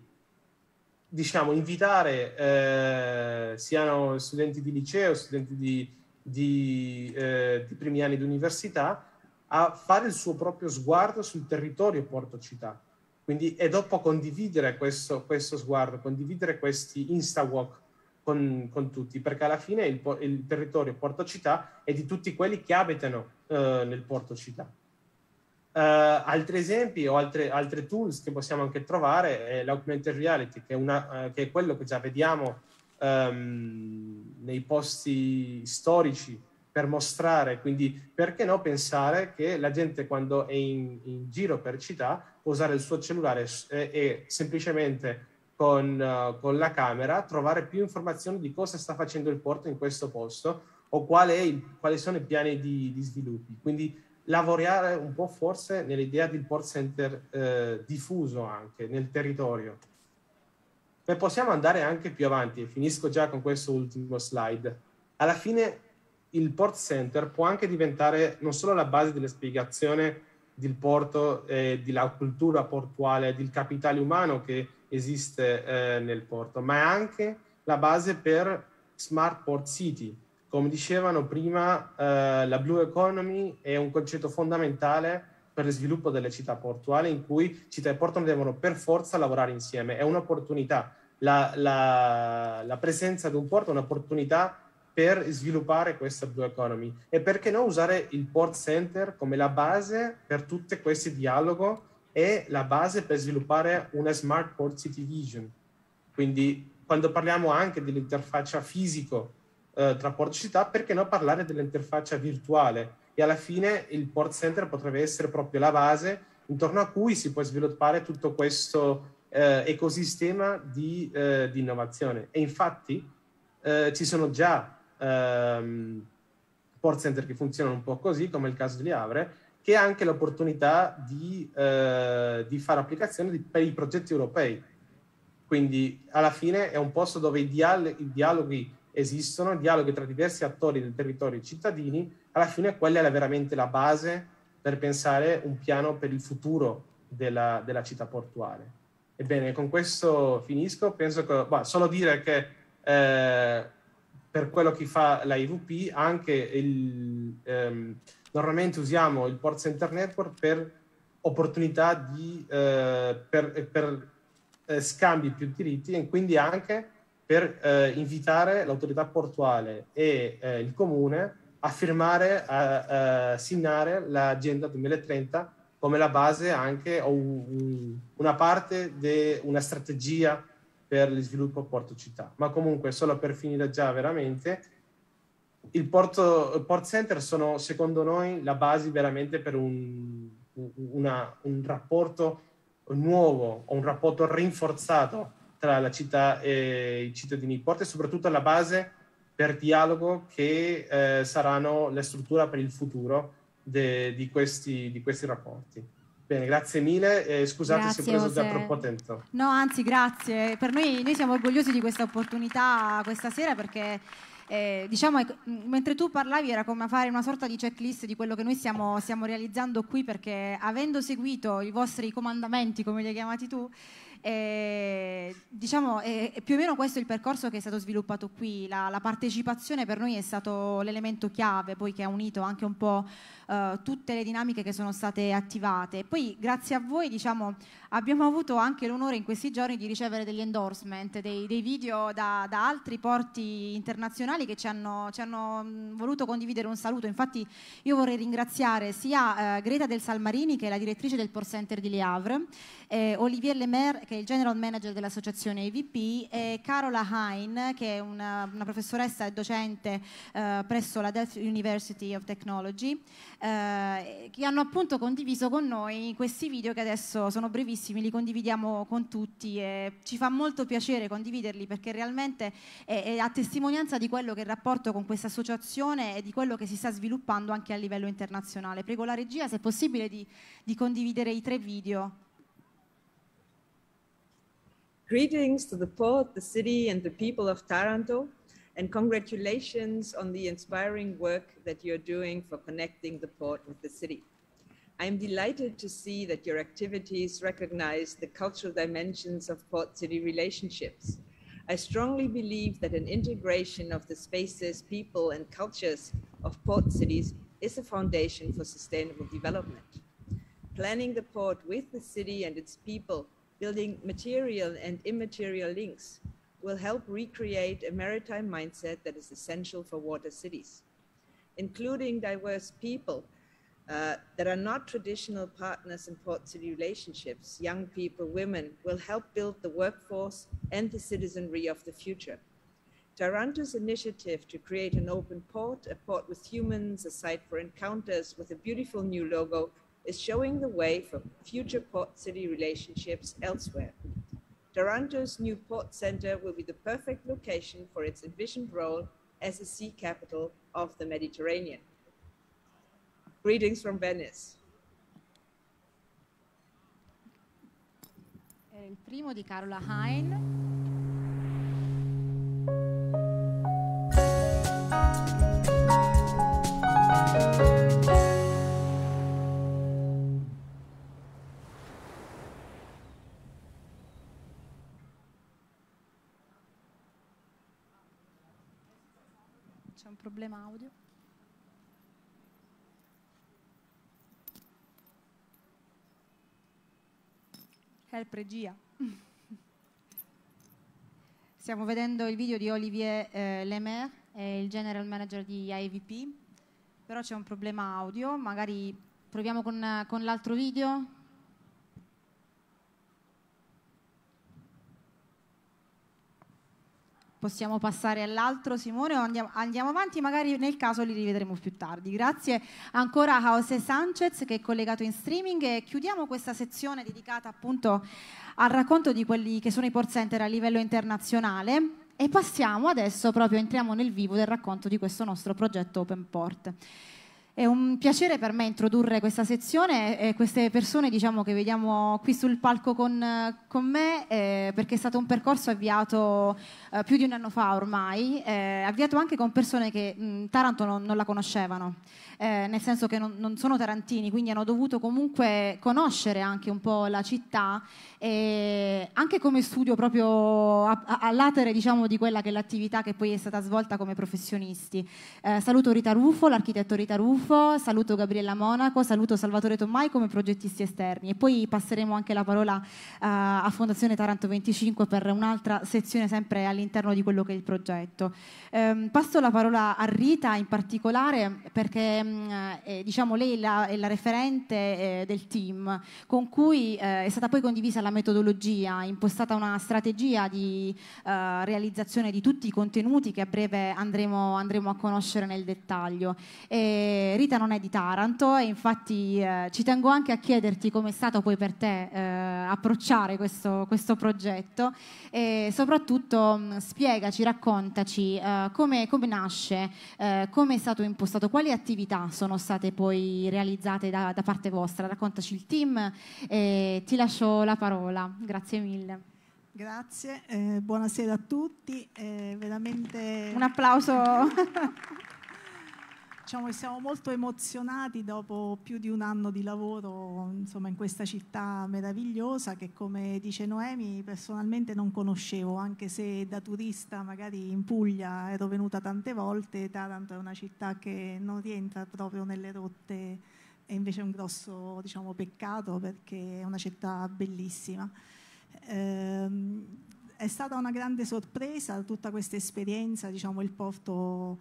diciamo invitare eh, siano studenti di liceo, studenti di, di, eh, di primi anni di università a fare il suo proprio sguardo sul territorio Porto Città. Quindi e dopo condividere questo, questo sguardo, condividere questi Instawalk con, con, tutti, perché alla fine il, il, territorio Porto Città è di tutti quelli che abitano eh, nel Porto Città. Uh, altri esempi o altre, altre, tools che possiamo anche trovare è l'augmented reality, che è, una, uh, che è quello che già vediamo um, nei posti storici per mostrare, quindi perché no pensare che la gente quando è in, in giro per città può usare il suo cellulare e, e semplicemente con, uh, con la camera trovare più informazioni di cosa sta facendo il porto in questo posto o qual è, quali sono i piani di, di sviluppi. Quindi lavorare un po' forse nell'idea di port center eh, diffuso anche nel territorio. Ma possiamo andare anche più avanti e finisco già con questo ultimo slide. Alla fine il port center può anche diventare non solo la base delle del porto, eh, della cultura portuale, del capitale umano che esiste eh, nel porto, ma è anche la base per smart port city, come dicevano prima, eh, la Blue Economy è un concetto fondamentale per lo sviluppo delle città portuali in cui città e porto devono per forza lavorare insieme. È un'opportunità. La, la, la presenza di un porto è un'opportunità per sviluppare questa Blue Economy e perché no usare il Port Center come la base per tutti questi dialoghi e la base per sviluppare una Smart Port City Vision. Quindi quando parliamo anche dell'interfaccia fisico eh, tra port città, perché non parlare dell'interfaccia virtuale? E alla fine il port center potrebbe essere proprio la base intorno a cui si può sviluppare tutto questo eh, ecosistema di, eh, di, innovazione. E infatti eh, ci sono già ehm, port center che funzionano un po' così, come il caso di Avre, che ha anche l'opportunità di, eh, di fare applicazione di, per i progetti europei. Quindi alla fine è un posto dove i, dialoghi esistono, dialoghi tra diversi attori del territorio e cittadini, alla fine quella è veramente la base per pensare un piano per il futuro della, della città portuale. Ebbene, con questo finisco, penso che, bah, solo dire che eh, per quello che fa la IVP, anche il, ehm, normalmente usiamo il Port Center Network per opportunità di, eh, per, per eh, scambi più diritti e quindi anche per eh, invitare l'autorità portuale e eh, il comune a firmare, a, a signare l'agenda 2030 come la base anche o un, una parte di una strategia per lo sviluppo porto città. Ma comunque, solo per finire già veramente, il, porto, il port center sono secondo noi la base veramente per un, una, un rapporto nuovo, un rapporto rinforzato tra la città e i cittadini porta soprattutto alla base per dialogo che eh, saranno la struttura per il futuro de, di, questi, di questi rapporti. Bene, grazie mille e scusate grazie, se ho preso José. già troppo tempo. No, anzi, grazie. Per noi, noi siamo orgogliosi di questa opportunità questa sera perché eh, diciamo, ecco, mentre tu parlavi era come fare una sorta di checklist di quello che noi stiamo, stiamo realizzando qui perché avendo seguito i vostri comandamenti, come li hai chiamati tu, e, diciamo, è, più o meno questo il percorso che è stato sviluppato qui. La, la partecipazione per noi è stato l'elemento chiave, poi che ha unito anche un po' Eh, tutte le dinamiche che sono state attivate. Poi grazie a voi diciamo, abbiamo avuto anche l'onore in questi giorni di ricevere degli endorsement, dei, dei video da, da, altri porti internazionali che ci hanno, ci hanno mm, voluto condividere un saluto. Infatti io vorrei ringraziare sia eh, Greta del Salmarini che è la direttrice del Port Center di Le Havre, eh, Olivier Lemaire che è il general manager dell'associazione EVP e Carola Hein che è una, una professoressa e docente eh, presso la Delft University of Technology eh, che hanno appunto condiviso con noi questi video che adesso sono brevissimi, li condividiamo con tutti e ci fa molto piacere condividerli perché realmente è, è a testimonianza di quello che è il rapporto con questa associazione e di quello che si sta sviluppando anche a livello internazionale. Prego la regia se è possibile di, di condividere i tre video. Greetings to the port, the city and the people of Taranto. And congratulations on the inspiring work that you're doing for connecting the port with the city. I am delighted to see that your activities recognize the cultural dimensions of port city relationships. I strongly believe that an integration of the spaces, people, and cultures of port cities is a foundation for sustainable development. Planning the port with the city and its people, building material and immaterial links will help recreate a maritime mindset that is essential for water cities, including diverse people uh, that are not traditional partners in port city relationships, young people, women, will help build the workforce and the citizenry of the future. Taranto's initiative to create an open port, a port with humans, a site for encounters with a beautiful new logo is showing the way for future port city relationships elsewhere. Taranto's new port center will be the perfect location for its envisioned role as a sea capital of the Mediterranean. Greetings from Venice. il primo di Carola Hein. problema audio. Help regia. Stiamo vedendo il video di Olivier eh, Lemaire, eh, il general manager di IVP, però c'è un problema audio, magari proviamo con, con l'altro video. possiamo passare all'altro Simone o andiamo, andiamo, avanti, magari nel caso li rivedremo più tardi. Grazie ancora a Jose Sanchez che è collegato in streaming e chiudiamo questa sezione dedicata appunto al racconto di quelli che sono i port center a livello internazionale e passiamo adesso proprio entriamo nel vivo del racconto di questo nostro progetto Open Port. È un piacere per me introdurre questa sezione e queste persone diciamo, che vediamo qui sul palco con, con me eh, perché è stato un percorso avviato eh, più di un anno fa ormai, eh, avviato anche con persone che mh, Taranto non, non, la conoscevano, eh, nel senso che non, non, sono tarantini, quindi hanno dovuto comunque conoscere anche un po' la città, anche come studio proprio a, a, all'atere diciamo, di quella che è l'attività che poi è stata svolta come professionisti. Eh, saluto Rita Rufo, l'architetto Rita Rufo. Info, saluto Gabriella Monaco, saluto Salvatore Tommai come progettisti esterni e poi passeremo anche la parola uh, a Fondazione Taranto 25 per un'altra sezione sempre all'interno di quello che è il progetto. Um, passo la parola a Rita in particolare perché um, eh, diciamo lei è la, è la referente eh, del team con cui eh, è stata poi condivisa la metodologia, impostata una strategia di eh, realizzazione di tutti i contenuti che a breve andremo, andremo a conoscere nel dettaglio. E, Rita non è di Taranto e infatti eh, ci tengo anche a chiederti come è stato poi per te eh, approcciare questo, questo, progetto e soprattutto mh, mm, spiegaci, raccontaci eh, come, come, nasce, eh, come è stato impostato, quali attività sono state poi realizzate da, da parte vostra, raccontaci il team e ti lascio la parola, grazie mille. Grazie, eh, buonasera a tutti, veramente... Un applauso. diciamo, siamo molto emozionati dopo più di un anno di lavoro insomma, in questa città meravigliosa che come dice Noemi personalmente non conoscevo, anche se da turista magari in Puglia ero venuta tante volte, Taranto è una città che non rientra proprio nelle rotte è invece un grosso diciamo, peccato perché è una città bellissima. Ehm, è stata una grande sorpresa tutta questa esperienza, diciamo, il porto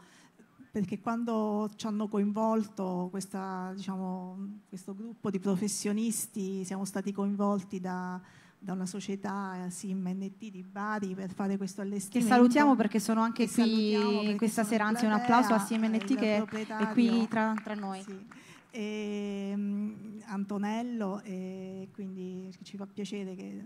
perché quando ci hanno coinvolto questa, diciamo, questo gruppo di professionisti siamo stati coinvolti da, da una società SIM NT di Bari per fare questo allestimento. Che salutiamo perché sono anche qui questa sera, anzi un applauso a SIM NT che è qui tra, tra noi. Sì. E, ehm, Antonello, e quindi ci fa piacere che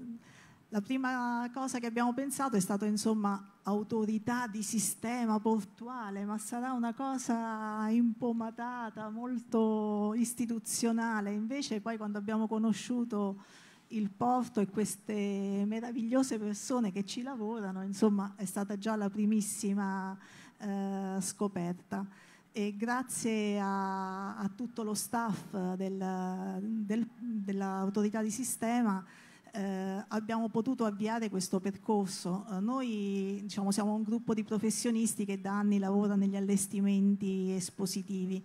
la prima cosa che abbiamo pensato è stata insomma autorità di sistema portuale, ma sarà una cosa impomatata, molto istituzionale. Invece poi quando abbiamo conosciuto il porto e queste meravigliose persone che ci lavorano, insomma è stata già la primissima eh, scoperta. E grazie a, a, tutto lo staff del, del, dell'autorità di sistema eh, abbiamo potuto avviare questo percorso. Eh, noi diciamo, siamo un gruppo di professionisti che da anni lavora negli allestimenti espositivi,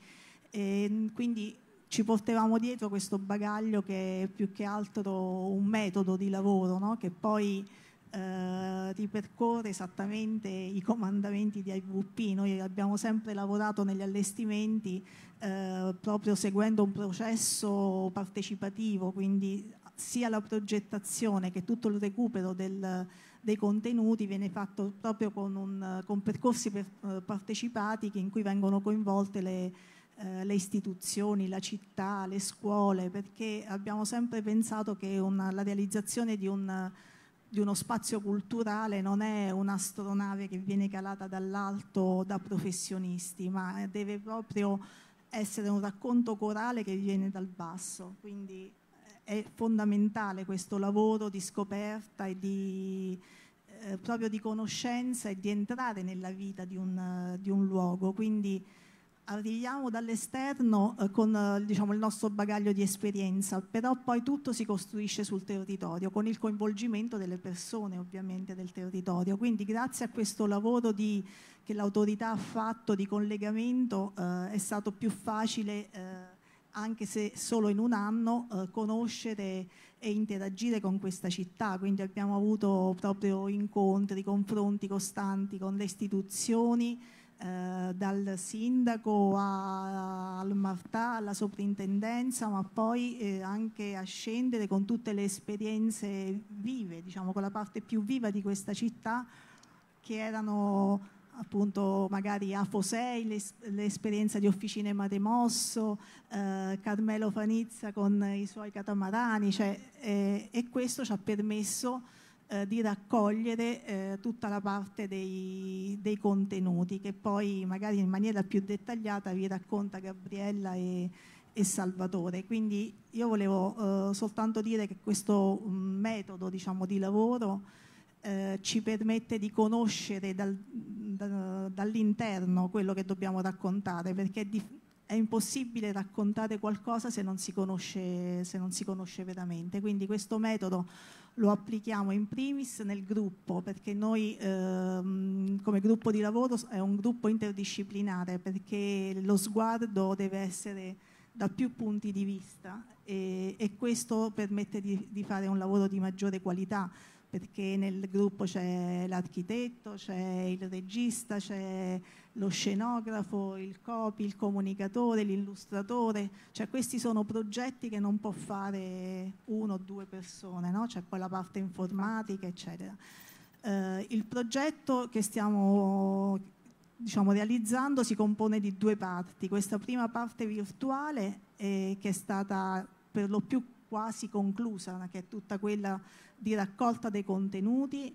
e, mm, quindi ci portavamo dietro questo bagaglio che è più che altro un metodo di lavoro no? che poi eh, ripercorre esattamente i comandamenti di IVP. Noi abbiamo sempre lavorato negli allestimenti eh, proprio seguendo un processo partecipativo, quindi sia la progettazione che tutto il recupero del, dei contenuti viene fatto proprio con, un, con percorsi per, eh, partecipati in cui vengono coinvolte le, eh, le, istituzioni, la città, le scuole, perché abbiamo sempre pensato che una, la realizzazione di, un, di uno spazio culturale non è un'astronave che viene calata dall'alto da professionisti, ma deve proprio essere un racconto corale che viene dal basso. Quindi è fondamentale questo lavoro di scoperta e di, eh, proprio di conoscenza e di entrare nella vita di un, di un luogo. Quindi arriviamo dall'esterno eh, con eh, diciamo, il nostro bagaglio di esperienza, però poi tutto si costruisce sul territorio, con il coinvolgimento delle persone ovviamente del territorio. Quindi grazie a questo lavoro di, che l'autorità ha fatto di collegamento eh, è stato più facile eh, anche se solo in un anno, eh, conoscere e interagire con questa città. Quindi abbiamo avuto proprio incontri, confronti costanti con le istituzioni, eh, dal sindaco a, al Martà, alla soprintendenza, ma poi eh, anche a scendere con tutte le esperienze vive, diciamo con la parte più viva di questa città, che erano appunto magari a Fosei l'es- l'esperienza di Officine Matemosso, eh, Carmelo Fanizza con i suoi catamarani, cioè, eh, e questo ci ha permesso eh, di raccogliere eh, tutta la parte dei, dei, contenuti che poi magari in maniera più dettagliata vi racconta Gabriella e, e Salvatore. Quindi io volevo eh, soltanto dire che questo mm, metodo diciamo, di lavoro eh, ci permette di conoscere dal, da, dall'interno quello che dobbiamo raccontare, perché è, di, è impossibile raccontare qualcosa se non, conosce, se non si conosce veramente. Quindi questo metodo lo applichiamo in primis nel gruppo, perché noi ehm, come gruppo di lavoro è un gruppo interdisciplinare, perché lo sguardo deve essere da più punti di vista e, e questo permette di, di, fare un lavoro di maggiore qualità perché nel gruppo c'è l'architetto, c'è il regista, c'è lo scenografo, il copy, il comunicatore, l'illustratore, cioè questi sono progetti che non può fare uno o due persone, no? c'è poi la parte informatica, eccetera. Eh, il progetto che stiamo diciamo, realizzando si compone di due parti, questa prima parte virtuale eh, che è stata per lo più quasi conclusa, che è tutta quella di raccolta dei contenuti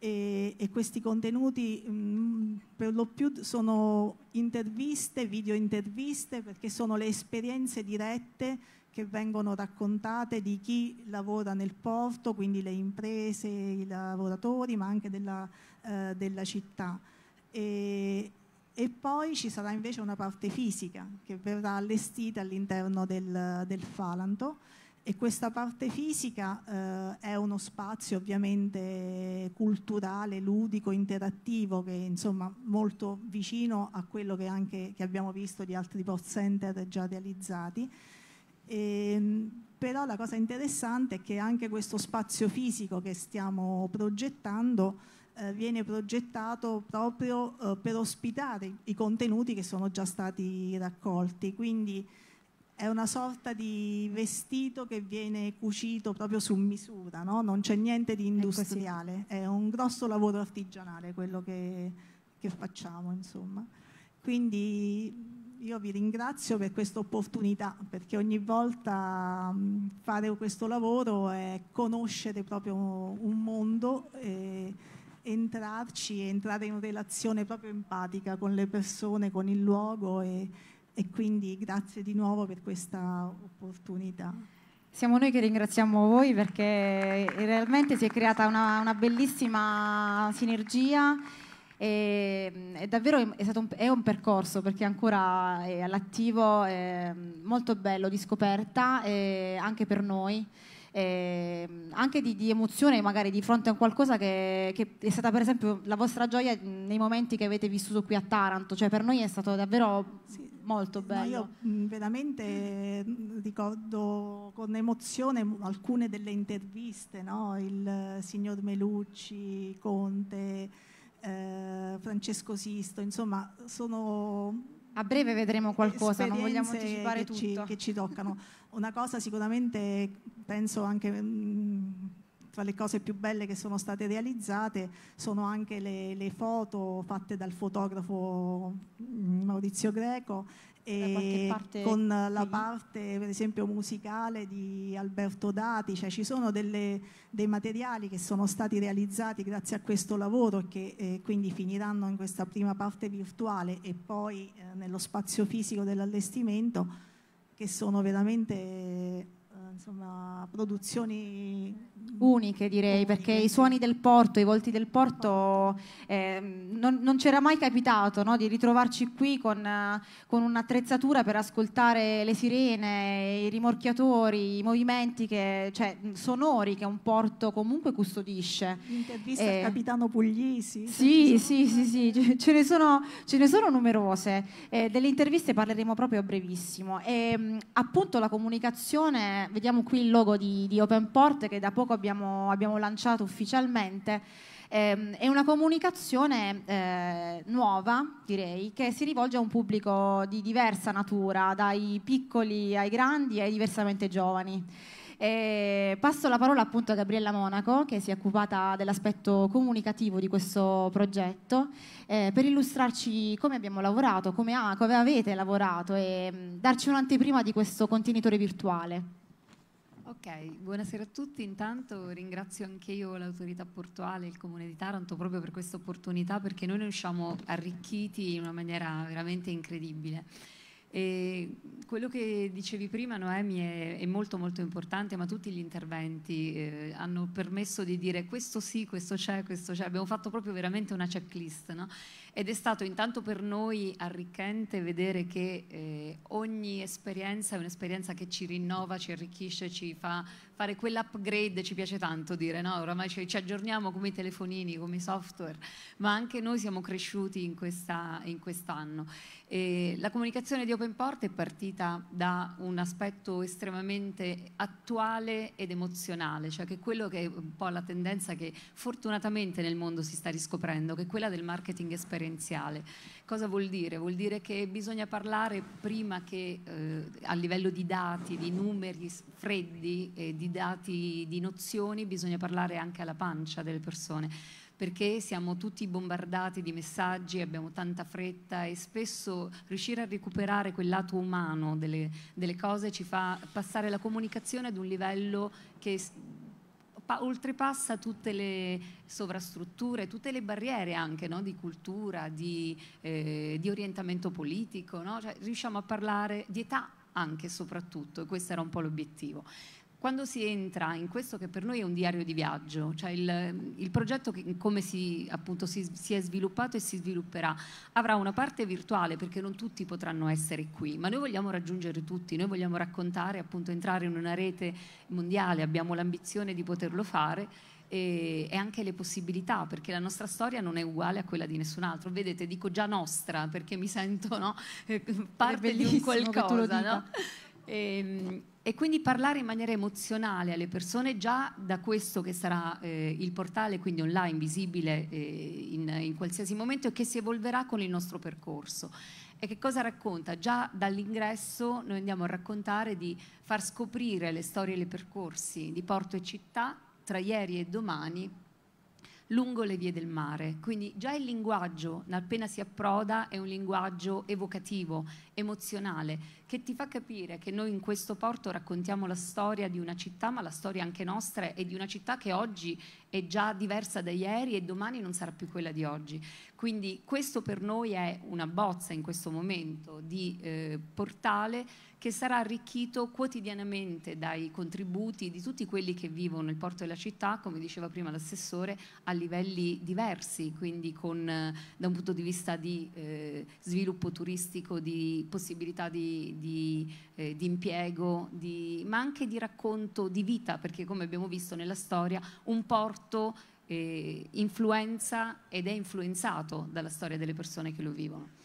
e, e questi contenuti mh, per lo più sono interviste, video interviste, perché sono le esperienze dirette che vengono raccontate di chi lavora nel porto, quindi le imprese, i lavoratori, ma anche della, eh, della città. E, e poi ci sarà invece una parte fisica che verrà allestita all'interno del, del Falanto e questa parte fisica eh, è uno spazio ovviamente culturale, ludico, interattivo che è insomma molto vicino a quello che, anche, che abbiamo visto di altri post center già realizzati. E, ehm, però la cosa interessante è che anche questo spazio fisico che stiamo progettando eh, viene progettato proprio eh, per ospitare i contenuti che sono già stati raccolti. Quindi, è una sorta di vestito che viene cucito proprio su misura, no? non c'è niente di industriale, è, è, un grosso lavoro artigianale quello che, che facciamo. Insomma. Quindi io vi ringrazio per questa opportunità, perché ogni volta mm, fare questo lavoro è conoscere proprio un mondo. E, entrarci e entrare in relazione proprio empatica con le persone, con il luogo e, e quindi grazie di nuovo per questa opportunità. Siamo noi che ringraziamo voi perché realmente si è creata una, una bellissima sinergia e, è davvero è, un, è un, percorso perché ancora è all'attivo, è molto bello di scoperta anche per noi. Eh, anche di, di, emozione magari di fronte a qualcosa che, che, è stata per esempio la vostra gioia nei momenti che avete vissuto qui a Taranto, cioè per noi è stato davvero sì, molto bello. No, mm, io veramente mm, ricordo con emozione alcune delle interviste, no? il eh, signor Melucci, Conte, eh, Francesco Sisto, insomma sono... A breve vedremo qualcosa, non vogliamo anticipare che tutto. Ci, che ci toccano. Una cosa sicuramente, penso anche... Mh, mm, tra le cose più belle che sono state realizzate sono anche le, le foto fatte dal fotografo mm, Maurizio Greco e con la parte per esempio musicale di Alberto Dati, cioè ci sono delle, dei materiali che sono stati realizzati grazie a questo lavoro e che eh, quindi finiranno in questa prima parte virtuale e poi eh, nello spazio fisico dell'allestimento che sono veramente insomma, produzioni uniche direi, uniche. perché i suoni del porto, i volti del porto, eh, non, non c'era mai capitato no, di ritrovarci qui con, con, un'attrezzatura per ascoltare le sirene, i rimorchiatori, i movimenti che, cioè, sonori che un porto comunque custodisce. L'intervista eh, al capitano Puglisi. Sì, sì, sì, sì, ce ne sono, ce ne sono numerose. Eh, delle interviste parleremo proprio a brevissimo. E, ehm, appunto la comunicazione vediamo qui il logo di, di OpenPort che da poco abbiamo, abbiamo lanciato ufficialmente. Ehm, è una comunicazione eh, nuova, direi, che si rivolge a un pubblico di diversa natura, dai piccoli ai grandi ai diversamente giovani. E passo la parola appunto a Gabriella Monaco, che si è occupata dell'aspetto comunicativo di questo progetto, eh, per illustrarci come abbiamo lavorato, come, ha, come avete lavorato e mh, mm, darci un'anteprima di questo contenitore virtuale. Ok, buonasera a tutti. Intanto ringrazio anche io l'autorità portuale, e il comune di Taranto, proprio per questa opportunità, perché noi ne usciamo arricchiti in una maniera veramente incredibile. E quello che dicevi prima, Noemi, è, è, molto molto importante, ma tutti gli interventi eh, hanno permesso di dire questo sì, questo c'è, questo c'è. Abbiamo fatto proprio veramente una checklist, no? ed è stato intanto per noi arricchente vedere che eh, ogni esperienza è un'esperienza che ci rinnova, ci arricchisce, ci fa fare quell'upgrade, ci piace tanto dire, no? Oramai ci, ci, aggiorniamo come i telefonini, come i software, ma anche noi siamo cresciuti in, questa, in quest'anno. E la comunicazione di Open Port è partita da un aspetto estremamente attuale ed emozionale, cioè che quello che è un po' la tendenza che fortunatamente nel mondo si sta riscoprendo, che è quella del marketing esperienziale Cosa vuol dire? Vuol dire che bisogna parlare prima che eh, a livello di dati, di numeri freddi, eh, di dati, di nozioni, bisogna parlare anche alla pancia delle persone perché siamo tutti bombardati di messaggi, abbiamo tanta fretta e spesso riuscire a recuperare quel lato umano delle, delle cose ci fa passare la comunicazione ad un livello che oltrepassa tutte le sovrastrutture, tutte le barriere anche no? di cultura, di, eh, di orientamento politico, no? cioè, riusciamo a parlare di età anche soprattutto, e questo era un po' l'obiettivo. Quando si entra in questo che per noi è un diario di viaggio, cioè il, il progetto che, come si, appunto, si, si, è sviluppato e si svilupperà, avrà una parte virtuale perché non tutti potranno essere qui, ma noi vogliamo raggiungere tutti, noi vogliamo raccontare, appunto entrare in una rete mondiale, abbiamo l'ambizione di poterlo fare e, e anche le possibilità, perché la nostra storia non è uguale a quella di nessun altro. Vedete, dico già nostra perché mi sento no? parte di un qualcosa. No? E, ehm, e quindi parlare in maniera emozionale alle persone già da questo che sarà eh, il portale, quindi online, visibile eh, in, in qualsiasi momento e che si evolverà con il nostro percorso. E che cosa racconta? Già dall'ingresso noi andiamo a raccontare di far scoprire le storie e i percorsi di Porto e Città tra ieri e domani lungo le vie del mare. Quindi già il linguaggio, appena si approda, è un linguaggio evocativo, emozionale, che ti fa capire che noi in questo porto raccontiamo la storia di una città, ma la storia anche nostra è di una città che oggi è già diversa da ieri e domani non sarà più quella di oggi. Quindi questo per noi è una bozza in questo momento di eh, portale che sarà arricchito quotidianamente dai contributi di tutti quelli che vivono il porto e la città, come diceva prima l'assessore, a livelli diversi, quindi con, da un punto di vista di eh, sviluppo turistico, di possibilità di, di, eh, di impiego, di, ma anche di racconto di vita, perché come abbiamo visto nella storia un porto eh, influenza ed è influenzato dalla storia delle persone che lo vivono.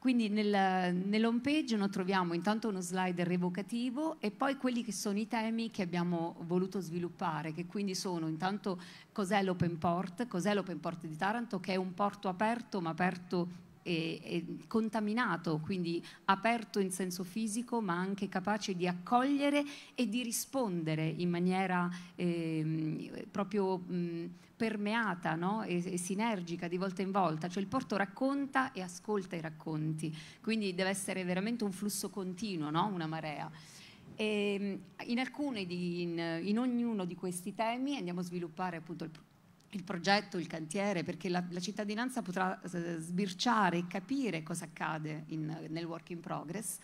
Quindi nel, nell'home page noi troviamo intanto uno slide revocativo e poi quelli che sono i temi che abbiamo voluto sviluppare, che quindi sono intanto cos'è l'open port, cos'è l'open port di Taranto, che è un porto aperto ma aperto e, e contaminato, quindi aperto in senso fisico, ma anche capace di accogliere e di rispondere in maniera eh, proprio mh, permeata no? e, e, sinergica di volta in volta. Cioè il porto racconta e ascolta i racconti, quindi deve essere veramente un flusso continuo, no? una marea. E ehm, in, di, in, in, ognuno di questi temi andiamo a sviluppare appunto il il progetto, il cantiere, perché la, la cittadinanza potrà sbirciare e capire cosa accade in, nel work in progress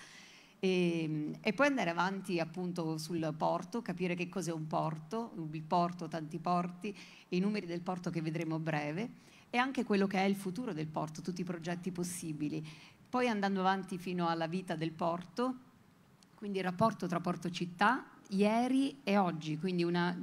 e, ehm, e, poi andare avanti appunto sul porto, capire che cos'è un porto, il porto, tanti porti, i numeri del porto che vedremo a breve e anche quello che è il futuro del porto, tutti i progetti possibili. Poi andando avanti fino alla vita del porto, quindi il rapporto tra porto città ieri e oggi, quindi una,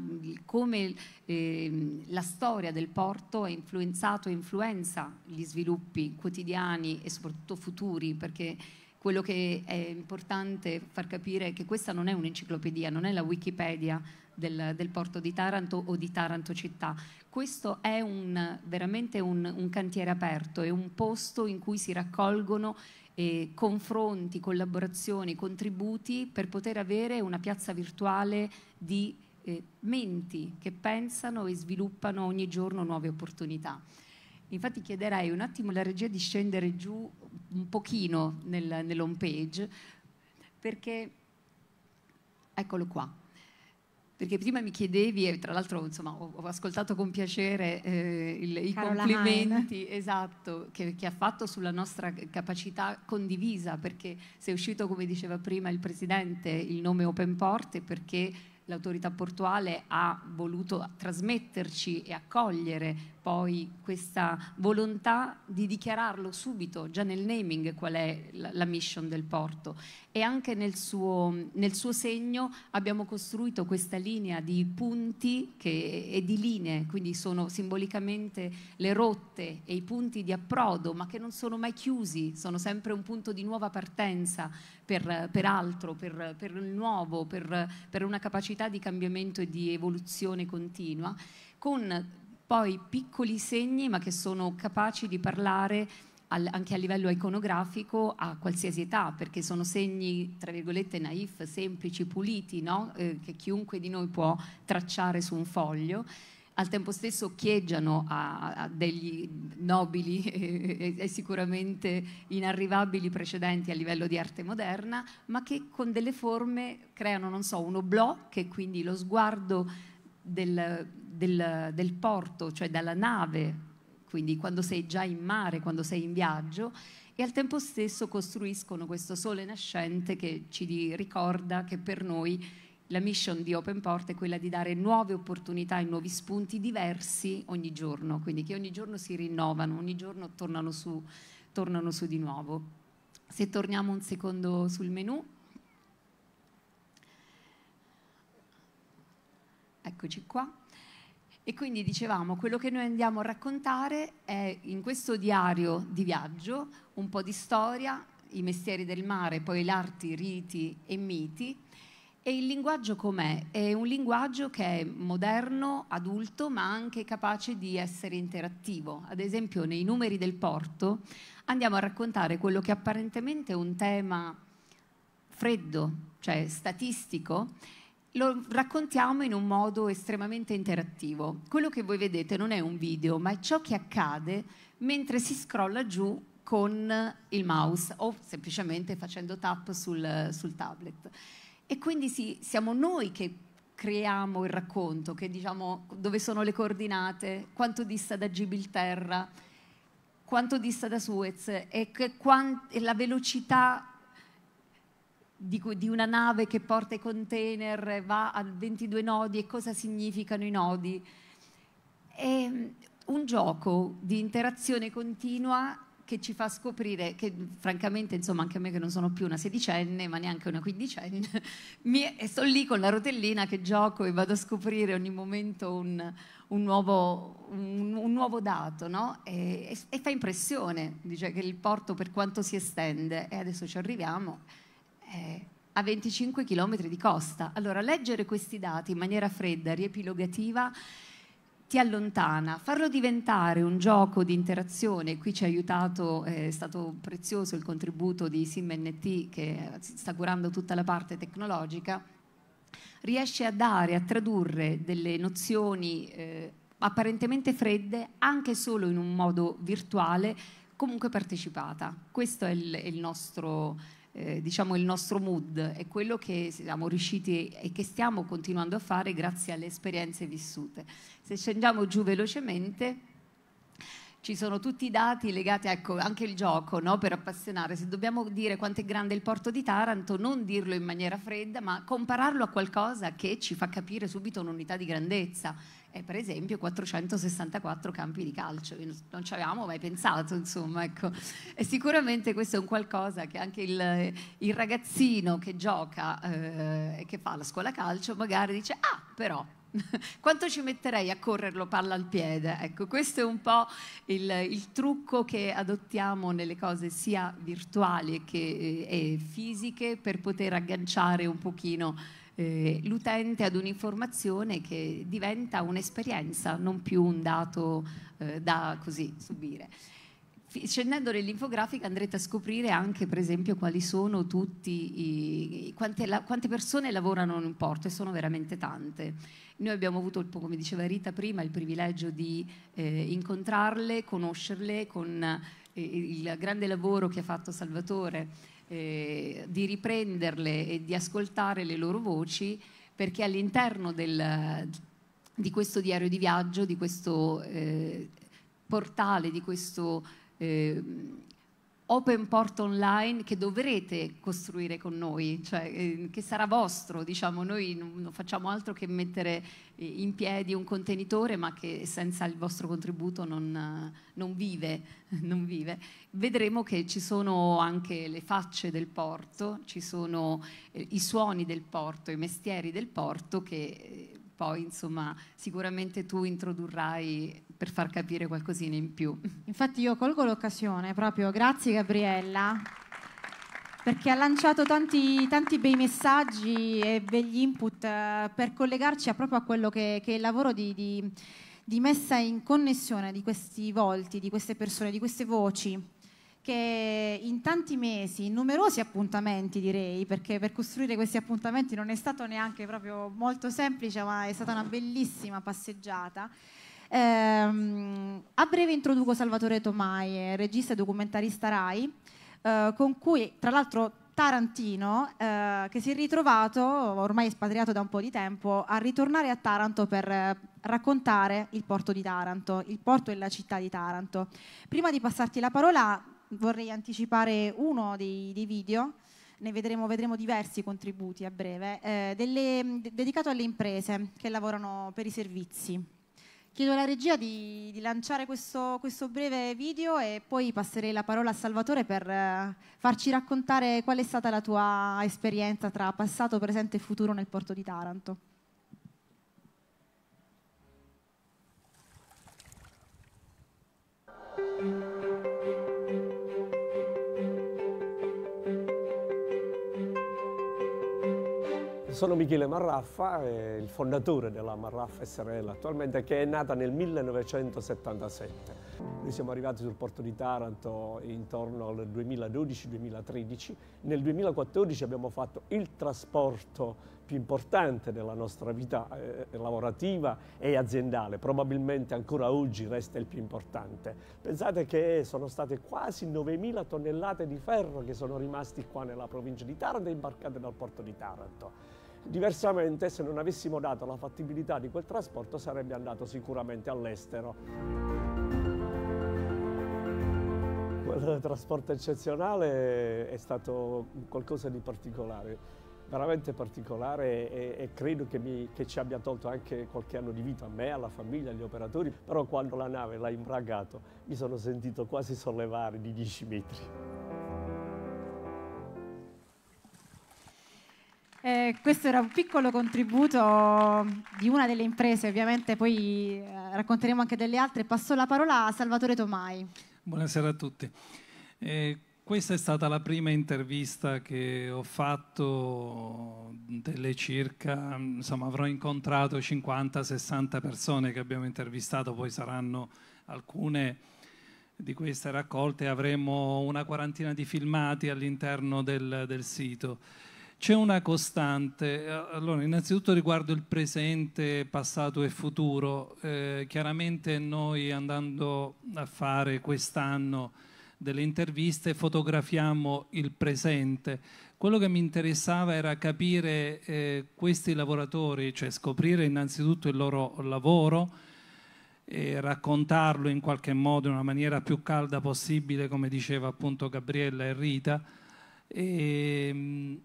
come eh, la storia del porto ha influenzato e influenza gli sviluppi quotidiani e soprattutto futuri, perché quello che è importante far capire è che questa non è un'enciclopedia, non è la Wikipedia del, del porto di Taranto o di Taranto città. Questo è un, veramente un, un cantiere aperto, è un posto in cui si raccolgono eh, confronti, collaborazioni, contributi per poter avere una piazza virtuale di eh, menti che pensano e sviluppano ogni giorno nuove opportunità. Infatti chiederei un attimo alla regia di scendere giù un pochino nel, nell'home page perché eccolo qua perché prima mi chiedevi, e tra l'altro insomma, ho, ho, ascoltato con piacere eh, il, i complimenti esatto, che, che, ha fatto sulla nostra capacità condivisa, perché se è uscito, come diceva prima il Presidente, il nome Open Port perché l'autorità portuale ha voluto trasmetterci e accogliere poi questa volontà di dichiararlo subito, già nel naming, qual è la, mission del porto. E anche nel suo, nel suo segno abbiamo costruito questa linea di punti che, e di linee, quindi sono simbolicamente le rotte e i punti di approdo, ma che non sono mai chiusi, sono sempre un punto di nuova partenza per, per altro, per, per, il nuovo, per, per una capacità di cambiamento e di evoluzione continua con poi piccoli segni ma che sono capaci di parlare al, anche a livello iconografico a qualsiasi età, perché sono segni, tra virgolette, naif, semplici, puliti, no? eh, che chiunque di noi può tracciare su un foglio al tempo stesso occhieggiano a, a degli nobili e, e, sicuramente inarrivabili precedenti a livello di arte moderna, ma che con delle forme creano, non so, un oblò, che quindi lo sguardo del, del, del porto, cioè dalla nave, quindi quando sei già in mare, quando sei in viaggio, e al tempo stesso costruiscono questo sole nascente che ci ricorda che per noi la mission di Open Port è quella di dare nuove opportunità e nuovi spunti diversi ogni giorno, quindi che ogni giorno si rinnovano, ogni giorno tornano su, tornano su di nuovo. Se torniamo un secondo sul menu. Eccoci qua. E quindi dicevamo, quello che noi andiamo a raccontare è in questo diario di viaggio un po' di storia, i mestieri del mare, poi l'arti, riti e miti. E il linguaggio com'è? È un linguaggio che è moderno, adulto, ma anche capace di essere interattivo. Ad esempio, nei numeri del porto andiamo a raccontare quello che apparentemente è un tema freddo, cioè statistico, lo raccontiamo in un modo estremamente interattivo. Quello che voi vedete non è un video, ma è ciò che accade mentre si scrolla giù con il mouse o semplicemente facendo tap sul, sul tablet. E quindi sì, siamo noi che creiamo il racconto, che diciamo dove sono le coordinate, quanto dista da Gibilterra, quanto dista da Suez e, che, quant- e la velocità di, di una nave che porta i container, va a 22 nodi e cosa significano i nodi. È ehm, un gioco di interazione continua che ci fa scoprire che francamente insomma anche a me che non sono più una sedicenne ma neanche una quindicenne mi, e sto lì con la rotellina che gioco e vado a scoprire ogni momento un, un, nuovo, un, un nuovo, dato no? e, e, e fa impressione dice che il porto per quanto si estende e adesso ci arriviamo eh, a 25 km di costa. Allora, leggere questi dati in maniera fredda, riepilogativa, ti allontana, farlo diventare un gioco di interazione, qui ci ha aiutato, eh, è stato prezioso il contributo di SimNT che eh, sta curando tutta la parte tecnologica, riesce a dare, a tradurre delle nozioni eh, apparentemente fredde anche solo in un modo virtuale, comunque partecipata. Questo è il, il nostro eh, diciamo il nostro mood, è quello che siamo riusciti e che stiamo continuando a fare grazie alle esperienze vissute. Se scendiamo giù velocemente ci sono tutti i dati legati ecco, anche il gioco no? per appassionare. Se dobbiamo dire quanto è grande il porto di Taranto, non dirlo in maniera fredda, ma compararlo a qualcosa che ci fa capire subito un'unità di grandezza e per esempio 464 campi di calcio, non ci avevamo mai pensato, insomma, ecco. E sicuramente questo è un qualcosa che anche il, il ragazzino che gioca eh, e eh, che fa la scuola calcio magari dice, ah però quanto ci metterei a correrlo palla al piede? Ecco, questo è un po' il, il trucco che adottiamo nelle cose sia virtuali che eh, fisiche per poter agganciare un pochino eh, l'utente ad un'informazione che diventa un'esperienza, non più un dato eh, da così subire. Scendendo nell'infografica andrete a scoprire anche, per esempio, quali sono tutti i, quante, la, quante, persone lavorano in un porto e sono veramente tante. Noi abbiamo avuto, come diceva Rita prima, il privilegio di eh, incontrarle, conoscerle con eh, il grande lavoro che ha fatto Salvatore eh, di riprenderle e di ascoltare le loro voci perché all'interno del, di questo diario di viaggio, di questo eh, portale, di questo eh, open port online che dovrete costruire con noi, cioè eh, che sarà vostro, diciamo, noi non facciamo altro che mettere eh, in piedi un contenitore ma che senza il vostro contributo non, non, vive, non, vive, Vedremo che ci sono anche le facce del porto, ci sono eh, i suoni del porto, i mestieri del porto che eh, poi insomma sicuramente tu introdurrai per far capire qualcosina in più. Infatti io colgo l'occasione proprio, grazie Gabriella, perché ha lanciato tanti, tanti, bei messaggi e degli input eh, per collegarci a proprio a quello che, che è il lavoro di, di, di messa in connessione di questi volti, di queste persone, di queste voci che in tanti mesi, in numerosi appuntamenti direi, perché per costruire questi appuntamenti non è stato neanche proprio molto semplice, ma è stata una bellissima passeggiata. Ehm, a breve introduco Salvatore Tomai, regista e documentarista Rai, eh, con cui tra l'altro Tarantino, eh, che si è ritrovato, ormai espatriato da un po' di tempo, a ritornare a Taranto per raccontare il porto di Taranto, il porto e la città di Taranto. Prima di passarti la parola, vorrei anticipare uno dei, dei video, ne vedremo, vedremo, diversi contributi a breve, eh, delle, dedicato alle imprese che lavorano per i servizi. Chiedo alla regia di, di lanciare questo, questo, breve video e poi passerei la parola a Salvatore per eh, farci raccontare qual è stata la tua esperienza tra passato, presente e futuro nel porto di Taranto. sono Michele Marraffa, il fondatore della Marraffa SRL attualmente che è nata nel 1977. Noi siamo arrivati sul porto di Taranto intorno al 2012-2013. Nel 2014 abbiamo fatto il trasporto più importante della nostra vita eh, lavorativa e aziendale, probabilmente ancora oggi resta il più importante. Pensate che sono state quasi 9.000 tonnellate di ferro che sono rimasti qua nella provincia di Taranto e imbarcate dal porto di Taranto. Diversamente, se non avessimo dato la fattibilità di quel trasporto, sarebbe andato sicuramente all'estero quel trasporto eccezionale è stato qualcosa di particolare, veramente particolare e, e credo che, mi, che, ci abbia tolto anche qualche anno di vita a me, alla famiglia, agli operatori, però quando la nave l'ha imbragato mi sono sentito quasi sollevare di 10 metri. Eh, questo era un piccolo contributo di una delle imprese, ovviamente poi eh, racconteremo anche delle altre. Passo la parola a Salvatore Tomai. Buonasera a tutti. Eh, questa è stata la prima intervista che ho fatto delle circa, insomma avrò incontrato 50-60 persone che abbiamo intervistato, poi saranno alcune di queste raccolte, avremo una quarantina di filmati all'interno del, del sito. C'è una costante, eh, allora innanzitutto riguardo il presente, passato e futuro, eh, chiaramente noi andando a fare quest'anno delle interviste fotografiamo il presente. Quello che mi interessava era capire eh, questi lavoratori, cioè scoprire innanzitutto il loro lavoro, raccontarlo in qualche modo in una maniera più calda possibile, come diceva appunto Gabriella e Rita. E, ehm,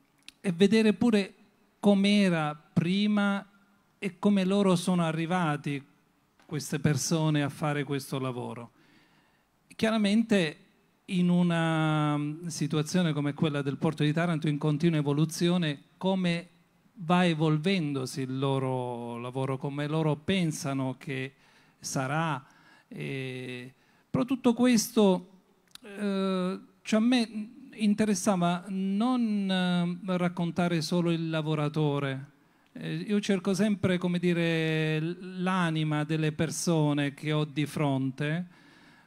e vedere pure com'era prima e come loro sono arrivati queste persone a fare questo lavoro. Chiaramente in una mm, situazione come quella del porto di Taranto in continua evoluzione, come va evolvendosi il loro lavoro, come loro pensano che sarà. E... Però tutto questo, eh, cioè a me interessava non ehm, raccontare solo il lavoratore, eh, io cerco sempre, come dire, l'anima delle persone che ho di fronte,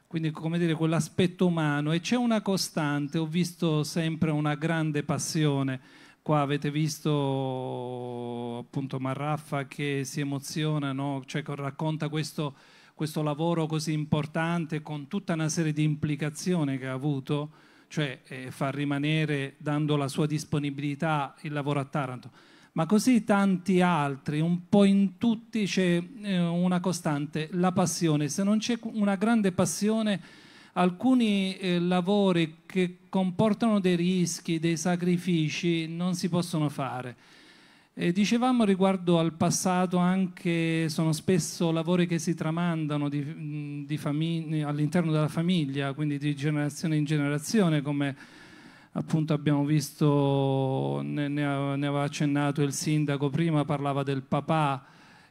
quindi, come dire, quell'aspetto umano. E c'è una costante, ho visto sempre una grande passione. Qua avete visto appunto Marraffa che si emoziona, no? cioè, racconta questo, questo lavoro così importante con tutta una serie di implicazioni che ha avuto cioè eh, far rimanere dando la sua disponibilità il lavoro a Taranto, ma così tanti altri, un po' in tutti c'è eh, una costante, la passione. Se non c'è una grande passione, alcuni eh, lavori che comportano dei rischi, dei sacrifici, non si possono fare. E dicevamo riguardo al passato anche, sono spesso lavori che si tramandano di, di all'interno della famiglia, quindi di generazione in generazione, come appunto abbiamo visto, ne, ne aveva accennato il sindaco prima, parlava del papà,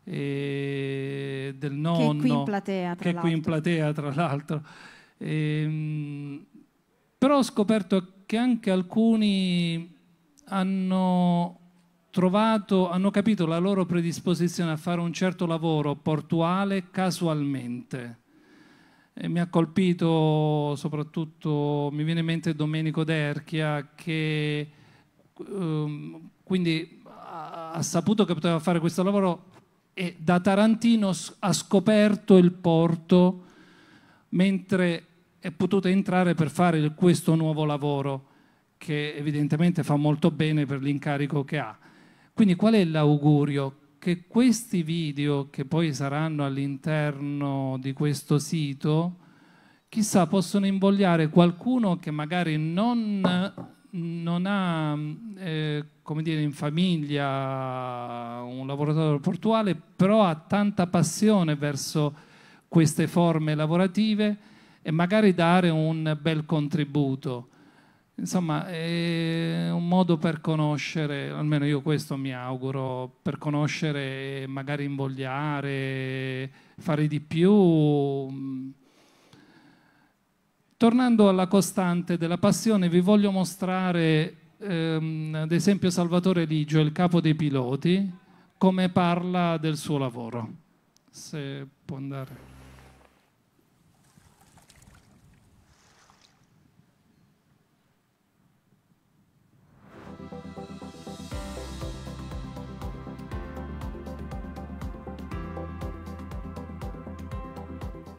e del nonno, che è qui in platea, tra che è qui in platea tra l'altro. Ehm, però ho scoperto che anche alcuni hanno trovato, hanno capito la loro predisposizione a fare un certo lavoro portuale casualmente. E mi ha colpito soprattutto, mi viene in mente Domenico Derchia che ehm, quindi ha saputo che poteva fare questo lavoro e da Tarantino ha scoperto il porto mentre è potuto entrare per fare questo nuovo lavoro che evidentemente fa molto bene per l'incarico che ha. Quindi qual è l'augurio? Che questi video che poi saranno all'interno di questo sito, chissà, possono invogliare qualcuno che magari non non ha, eh, come dire, in famiglia un lavoratore portuale, però ha tanta passione verso queste forme lavorative e magari dare un bel contributo. Insomma, è un modo per conoscere, almeno io questo mi auguro, per conoscere, magari invogliare, fare di più. Tornando alla costante della passione, vi voglio mostrare, ehm, ad esempio, Salvatore Ligio, il capo dei piloti, come parla del suo lavoro. Se può andare.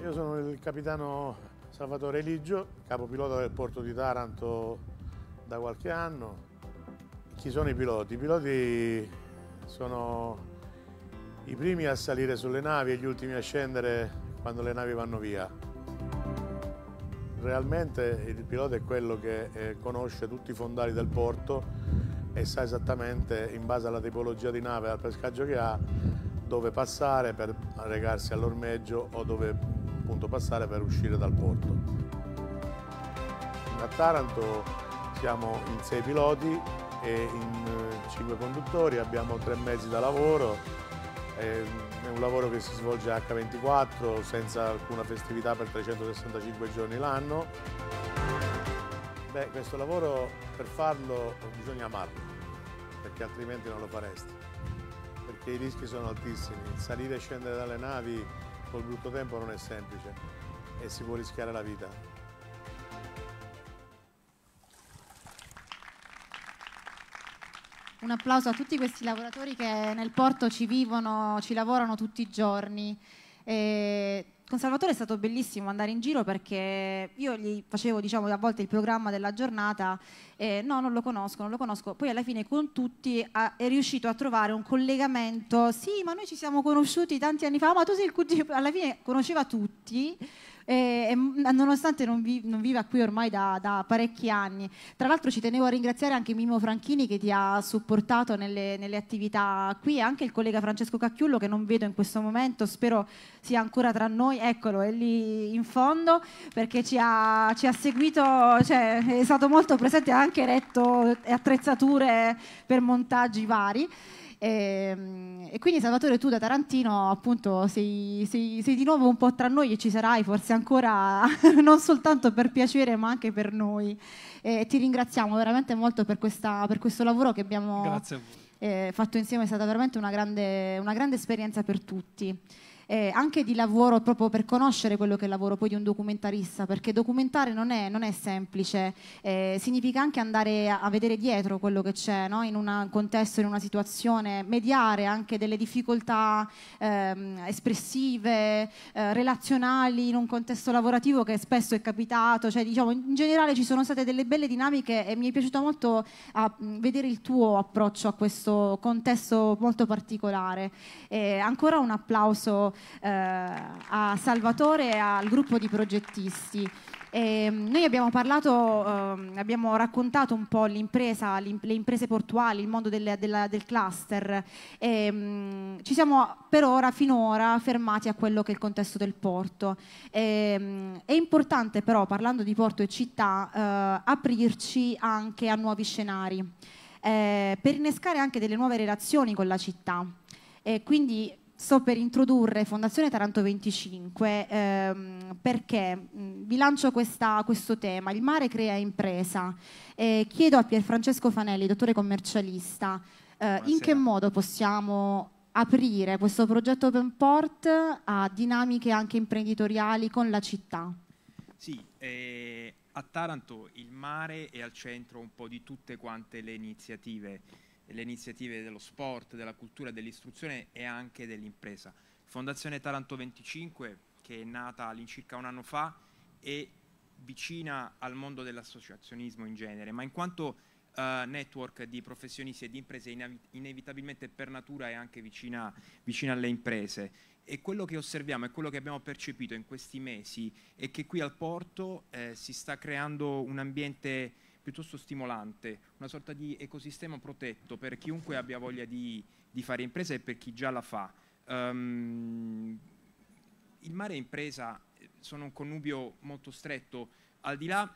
Io sono il capitano Salvatore Ligio, pilota del porto di Taranto da qualche anno. Chi sono i piloti? I piloti sono i primi a salire sulle navi e gli ultimi a scendere quando le navi vanno via. Realmente il pilota è quello che eh, conosce tutti i fondali del porto e sa esattamente in base alla tipologia di nave e al pescaggio che ha dove passare per recarsi all'ormeggio o dove appunto passare per uscire dal porto. A Taranto siamo in sei piloti e in eh, cinque conduttori, abbiamo tre mezzi da lavoro, è un lavoro che si svolge H24 senza alcuna festività per 365 giorni l'anno. Beh, questo lavoro per farlo bisogna amarlo, perché altrimenti non lo faresti, perché i rischi sono altissimi, salire e scendere dalle navi col brutto tempo non è semplice e si può rischiare la vita. Un applauso a tutti questi lavoratori che nel porto ci vivono, ci lavorano tutti i giorni. E con Salvatore è stato bellissimo andare in giro perché io gli facevo diciamo a volte il programma della giornata e no non lo conosco, non lo conosco, poi alla fine con tutti è riuscito a trovare un collegamento, sì ma noi ci siamo conosciuti tanti anni fa, ma tu sei il cugino, alla fine conosceva tutti e, e, nonostante non, vi, non, viva qui ormai da, da, parecchi anni. Tra l'altro ci tenevo a ringraziare anche Mimo Franchini che ti ha supportato nelle, nelle attività qui e anche il collega Francesco Cacchiullo che non vedo in questo momento, spero sia ancora tra noi, eccolo, è lì in fondo perché ci ha, ci ha seguito, cioè, è stato molto presente, ha anche retto attrezzature per montaggi vari. E, ehm, e, quindi Salvatore, tu da Tarantino appunto sei, sei, sei, di nuovo un po' tra noi e ci sarai forse ancora non soltanto per piacere ma anche per noi. E ti ringraziamo veramente molto per, questa, per questo lavoro che abbiamo eh, fatto insieme, è stata veramente una grande, una grande esperienza per tutti eh, anche di lavoro proprio per conoscere quello che è il lavoro poi di un documentarista, perché documentare non è, non è semplice, eh, significa anche andare a, vedere dietro quello che c'è no? in un contesto, in una situazione, mediare anche delle difficoltà ehm, espressive, eh, relazionali in un contesto lavorativo che spesso è capitato, cioè diciamo in generale ci sono state delle belle dinamiche e mi è piaciuto molto a, mh, vedere il tuo approccio a questo contesto molto particolare. ancora un applauso eh, a Salvatore e al gruppo di progettisti. E mm, noi abbiamo parlato, eh, abbiamo raccontato un po' l'impresa, le imprese portuali, il mondo del, del, del cluster. E, mh, mm, ci siamo per ora, finora, fermati a quello che è il contesto del porto. E, mh, mm, è importante però, parlando di porto e città, eh, aprirci anche a nuovi scenari, eh, per innescare anche delle nuove relazioni con la città. E quindi sto per introdurre Fondazione Taranto 25 ehm, perché vi lancio questa, questo tema, il mare crea impresa. Eh, chiedo a Pierfrancesco Fanelli, dottore commercialista, eh, in che modo possiamo aprire questo progetto Open Port a dinamiche anche imprenditoriali con la città? Sì, eh, a Taranto il mare è al centro un po' di tutte quante le iniziative le iniziative dello sport, della cultura, dell'istruzione e anche dell'impresa. Fondazione Taranto 25, che è nata all'incirca un anno fa, è vicina al mondo dell'associazionismo in genere, ma in quanto Uh, network di professionisti e di imprese inevitabilmente per natura è anche vicina, vicina, alle imprese. E quello che osserviamo e quello che abbiamo percepito in questi mesi è che qui al porto eh, si sta creando un ambiente piuttosto stimolante, una sorta di ecosistema protetto per chiunque abbia voglia di, di fare impresa e per chi già la fa. Um, il mare e impresa eh, sono un connubio molto stretto, al di là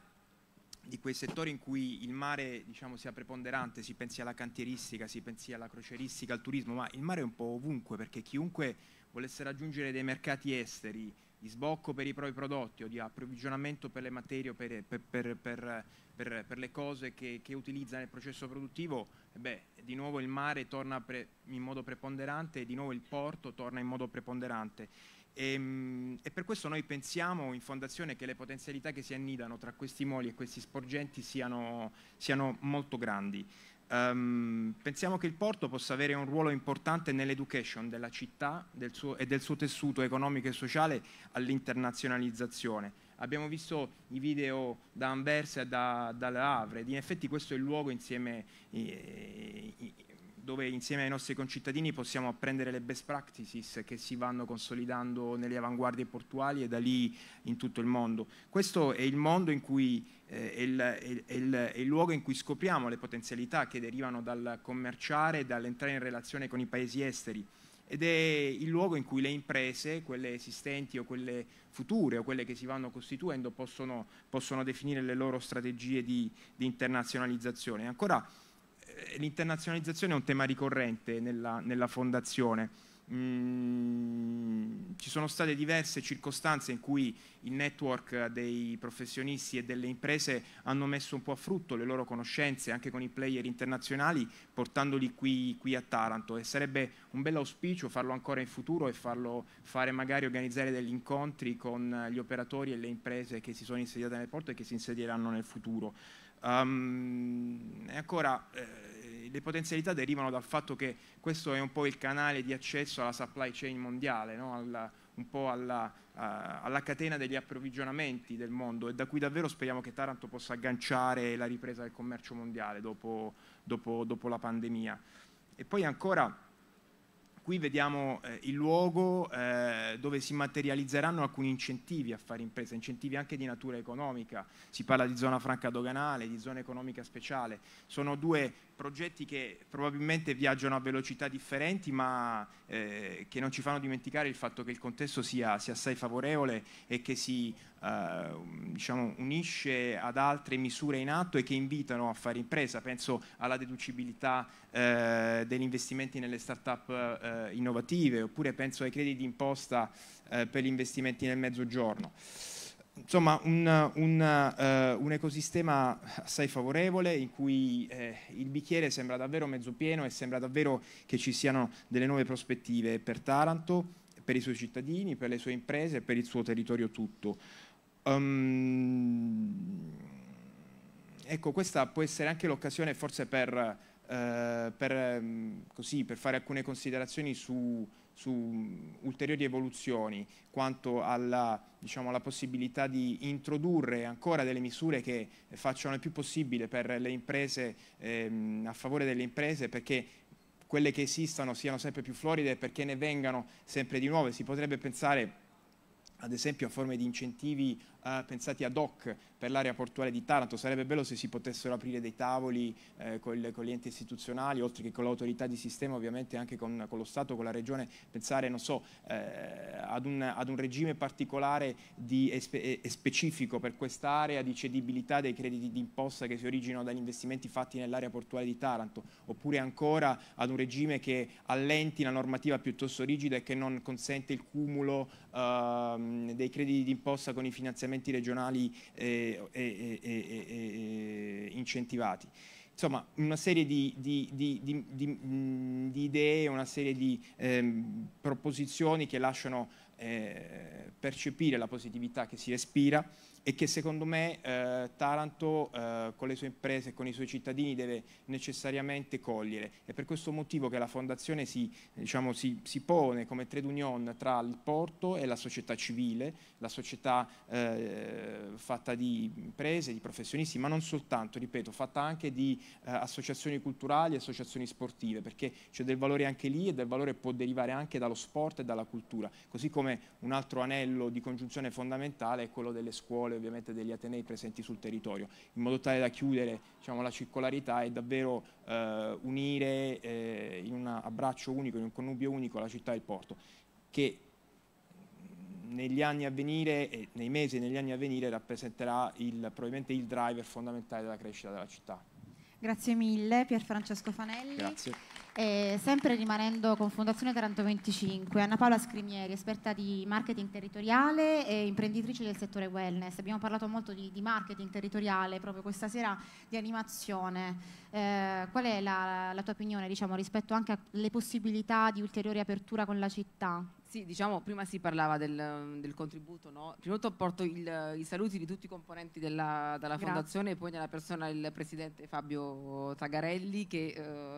di quei settori in cui il mare diciamo, sia preponderante, si pensi alla cantieristica, si pensi alla croceristica, al turismo, ma il mare è un po' ovunque perché chiunque volesse raggiungere dei mercati esteri, di sbocco per i propri prodotti o di approvvigionamento per le materie o per, per, per, per per, per le cose che, che, utilizza nel processo produttivo, eh beh, di nuovo il mare torna pre, in modo preponderante e di nuovo il porto torna in modo preponderante. E, ehm, e, per questo noi pensiamo in fondazione che le potenzialità che si annidano tra questi moli e questi sporgenti siano, siano molto grandi. Um, pensiamo che il porto possa avere un ruolo importante nell'education della città del suo, e del suo tessuto economico e sociale all'internazionalizzazione. Abbiamo visto i video da Anversa e da, da Havre ed in effetti questo è il luogo insieme, eh, dove insieme ai nostri concittadini possiamo apprendere le best practices che si vanno consolidando nelle avanguardie portuali e da lì in tutto il mondo. Questo è il mondo in cui eh, è, il, è, il, è, il, luogo in cui scopriamo le potenzialità che derivano dal commerciare e dall'entrare in relazione con i paesi esteri ed è il luogo in cui le imprese, quelle esistenti o quelle future o quelle che si vanno costituendo, possono, possono definire le loro strategie di, di internazionalizzazione. Ancora, eh, l'internazionalizzazione è un tema ricorrente nella, nella fondazione Mm, ci sono state diverse circostanze in cui il network dei professionisti e delle imprese hanno messo un po' a frutto le loro conoscenze anche con i player internazionali portandoli qui, qui a Taranto e sarebbe un bel auspicio farlo ancora in futuro e farlo fare magari organizzare degli incontri con gli operatori e le imprese che si sono insediate nel porto e che si insedieranno nel futuro. Um, e ancora eh, le potenzialità derivano dal fatto che questo è un po' il canale di accesso alla supply chain mondiale, no? alla, un po' alla, uh, alla, catena degli approvvigionamenti del mondo e da cui davvero speriamo che Taranto possa agganciare la ripresa del commercio mondiale dopo, dopo, dopo la pandemia. E poi ancora qui vediamo eh, il luogo eh, dove si materializzeranno alcuni incentivi a fare impresa, incentivi anche di natura economica, si parla di zona franca doganale, di zona economica speciale, sono due progetti che probabilmente viaggiano a velocità differenti ma eh, che non ci fanno dimenticare il fatto che il contesto sia, sia assai favorevole e che si eh, diciamo, unisce ad altre misure in atto e che invitano a fare impresa. Penso alla deducibilità eh, degli investimenti nelle start-up eh, innovative oppure penso ai crediti d'imposta eh, per gli investimenti nel mezzogiorno insomma, un, un, uh, un, ecosistema assai favorevole in cui eh, il bicchiere sembra davvero mezzo pieno e sembra davvero che ci siano delle nuove prospettive per Taranto, per i suoi cittadini, per le sue imprese e per il suo territorio tutto. Um, ecco, questa può essere anche l'occasione forse per, uh, per, um, così, per fare alcune considerazioni su su mm, ulteriori evoluzioni quanto alla, diciamo, alla, possibilità di introdurre ancora delle misure che facciano il più possibile per le imprese, ehm, a favore delle imprese perché quelle che esistano siano sempre più floride e perché ne vengano sempre di nuove. Si potrebbe pensare ad esempio a forme di incentivi eh, pensati ad hoc per l'area portuale di Taranto. Sarebbe bello se si potessero aprire dei tavoli eh, col, con gli enti istituzionali, oltre che con l'autorità di sistema, ovviamente anche con, con, lo Stato, con la Regione, pensare so, eh, ad, un, ad, un, regime particolare di, e, specifico per quest'area di cedibilità dei crediti di imposta che si originano dagli investimenti fatti nell'area portuale di Taranto, oppure ancora ad un regime che allenti la normativa piuttosto rigida e che non consente il cumulo ehm, dei crediti di imposta con i finanziamenti finanziamenti regionali eh, eh, incentivati. Insomma, una serie di, di, di, di idee, una serie di ehm, proposizioni che lasciano eh, percepire la positività che si respira e che secondo me eh, Taranto eh, con le sue imprese e con i suoi cittadini deve necessariamente cogliere. È per questo motivo che la Fondazione si, diciamo, si, si pone come trade union tra il porto e la società civile, la società eh, fatta di imprese, di professionisti, ma non soltanto, ripeto, fatta anche di eh, associazioni culturali e associazioni sportive, perché c'è del valore anche lì e del valore può derivare anche dallo sport e dalla cultura, così come un altro anello di congiunzione fondamentale è quello delle scuole scuole ovviamente degli Atenei presenti sul territorio, in modo tale da chiudere diciamo, la circolarità e davvero eh, unire eh, in un abbraccio unico, in un connubio unico la città e il porto, che negli anni a venire, nei mesi e negli anni a venire rappresenterà il, probabilmente il driver fondamentale della crescita della città. Grazie mille Pier Francesco Fanelli. Grazie. E eh, sempre rimanendo con Fondazione Taranto 25, Anna Paola Scrimieri, esperta di marketing territoriale e imprenditrice del settore wellness. Abbiamo parlato molto di, di marketing territoriale proprio questa sera, di animazione. Eh, qual è la, la tua opinione diciamo, rispetto anche alle possibilità di ulteriore apertura con la città? Sì, diciamo, prima si parlava del, del contributo, no? Prima di tutto porto il, i saluti di tutti i componenti della, della Fondazione e poi nella persona il Presidente Fabio Tagarelli che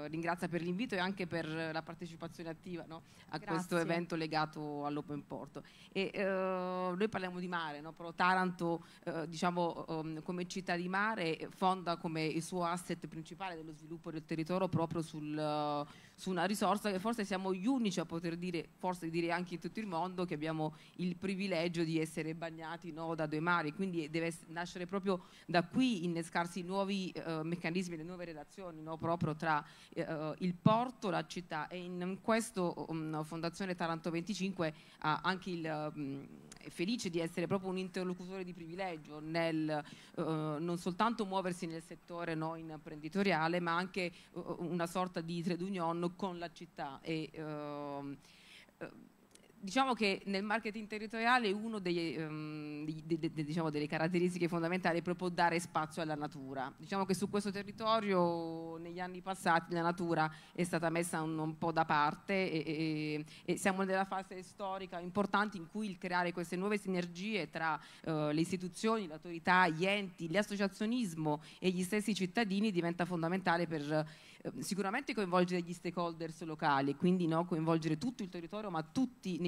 eh, ringrazia per l'invito e anche per la partecipazione attiva no? a Grazie. questo evento legato all'Open Porto. E, eh, noi parliamo di mare, no? però Taranto eh, diciamo, um, come città di mare eh, fonda come il suo asset principale dello sviluppo del territorio proprio sul... Uh, su una risorsa che forse siamo gli unici a poter dire, forse dire anche in tutto il mondo, che abbiamo il privilegio di essere bagnati no, da due mari, quindi deve nascere proprio da qui, innescarsi nuovi eh, meccanismi, le nuove relazioni no, proprio tra eh, eh il porto, la città e in questo um, Fondazione Taranto 25 ha anche il... Um, felice di essere proprio un interlocutore di privilegio nel uh, non soltanto muoversi nel settore no, imprenditoriale, ma anche uh, una sorta di trade union con la città. E, uh, diciamo che nel marketing territoriale una um, ehm, diciamo delle caratteristiche fondamentali è proprio dare spazio alla natura. Diciamo che su questo territorio negli anni passati la natura è stata messa un, un po' da parte e, e, e, siamo nella fase storica importante in cui il creare queste nuove sinergie tra uh, le istituzioni, le autorità, gli enti, l'associazionismo e gli stessi cittadini diventa fondamentale per Ehm, sicuramente coinvolgere gli stakeholders locali, quindi no, coinvolgere tutto il territorio, ma tutti, in,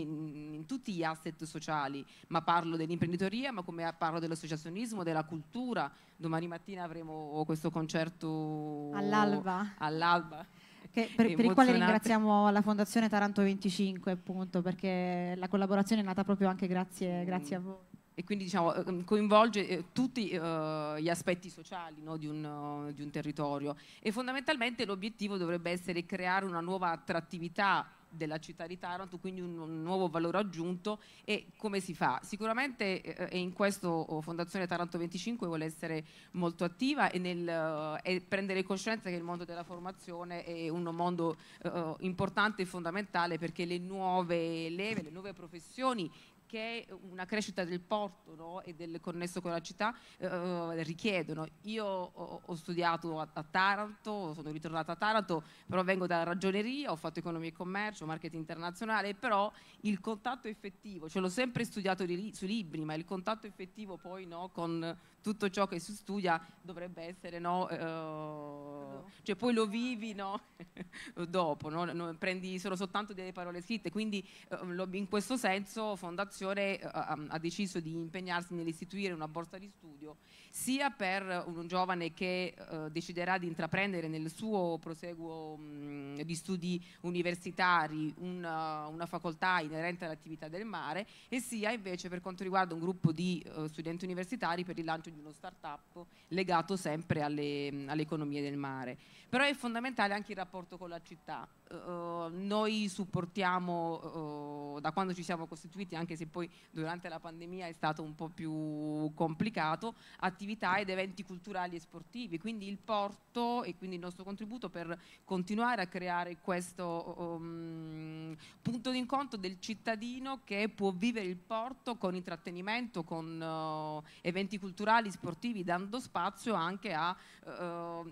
in, tutti gli asset sociali, ma parlo dell'imprenditoria, ma come parlo dell'associazionismo, della cultura, domani mattina avremo questo concerto all'alba. all'alba. Che, per, per, il quale ringraziamo la Fondazione Taranto 25 appunto perché la collaborazione è nata proprio anche grazie, grazie a voi e quindi diciamo, eh, mm, coinvolge eh, tutti eh, gli aspetti sociali no, di, un, eh, di un territorio e fondamentalmente l'obiettivo dovrebbe essere creare una nuova attrattività della città di Taranto, quindi un, un, nuovo valore aggiunto e come si fa? Sicuramente eh, eh e in questo oh, Fondazione Taranto 25 vuole essere molto attiva e, nel, eh, e, prendere coscienza che il mondo della formazione è un mondo eh, importante e fondamentale perché le nuove leve, le nuove professioni che una crescita del porto no? e del connesso con la città eh, eh, richiedono. Io ho, ho studiato a, a, Taranto, sono ritornata a Taranto, però vengo dalla ragioneria, ho fatto economia e commercio, marketing internazionale, però il contatto effettivo, cioè l'ho sempre studiato li, sui libri, ma il contatto effettivo poi no, con tutto ciò che si studia dovrebbe essere, no? Eh, cioè poi lo vivi, no? dopo, no? prendi solo soltanto delle parole scritte, quindi eh, in questo senso Fondazione eh, ha deciso di impegnarsi nell'istituire una borsa di studio sia per un giovane che eh, deciderà di intraprendere nel suo proseguo mh, di studi universitari una, eh, una facoltà inerente all'attività del mare e sia invece per quanto riguarda un gruppo di eh, studenti universitari per il lancio di uno start-up legato sempre alle, mh, alle economie del mare però è fondamentale anche il rapporto con la città. Uh, noi supportiamo uh, da quando ci siamo costituiti, anche se poi durante la pandemia è stato un po' più complicato, attività ed eventi culturali e sportivi, quindi il porto e quindi il nostro contributo per continuare a creare questo um, punto d'incontro del cittadino che può vivere il porto con intrattenimento, con uh, eventi culturali, sportivi, dando spazio anche a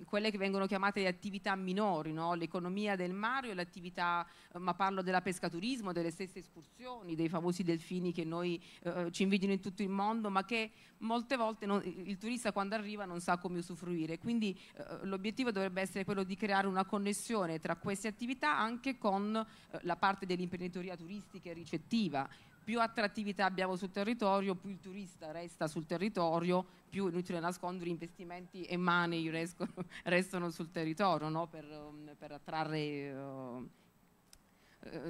quelle che vengono chiamate attività minori, no? l'economia del mare e l'attività, eh, ma parlo della pesca turismo, delle stesse escursioni, dei famosi delfini che noi eh, eh ci invidiano in tutto il mondo, ma che molte volte non, il turista quando arriva non sa come usufruire. Quindi eh, eh, l'obiettivo dovrebbe essere quello di creare una connessione tra queste attività anche con eh, la parte dell'imprenditoria turistica e ricettiva più attrattività abbiamo sul territorio, più il turista resta sul territorio, più inutile nascondere investimenti e money restano sul territorio no? per, um, per, attrarre... Uh,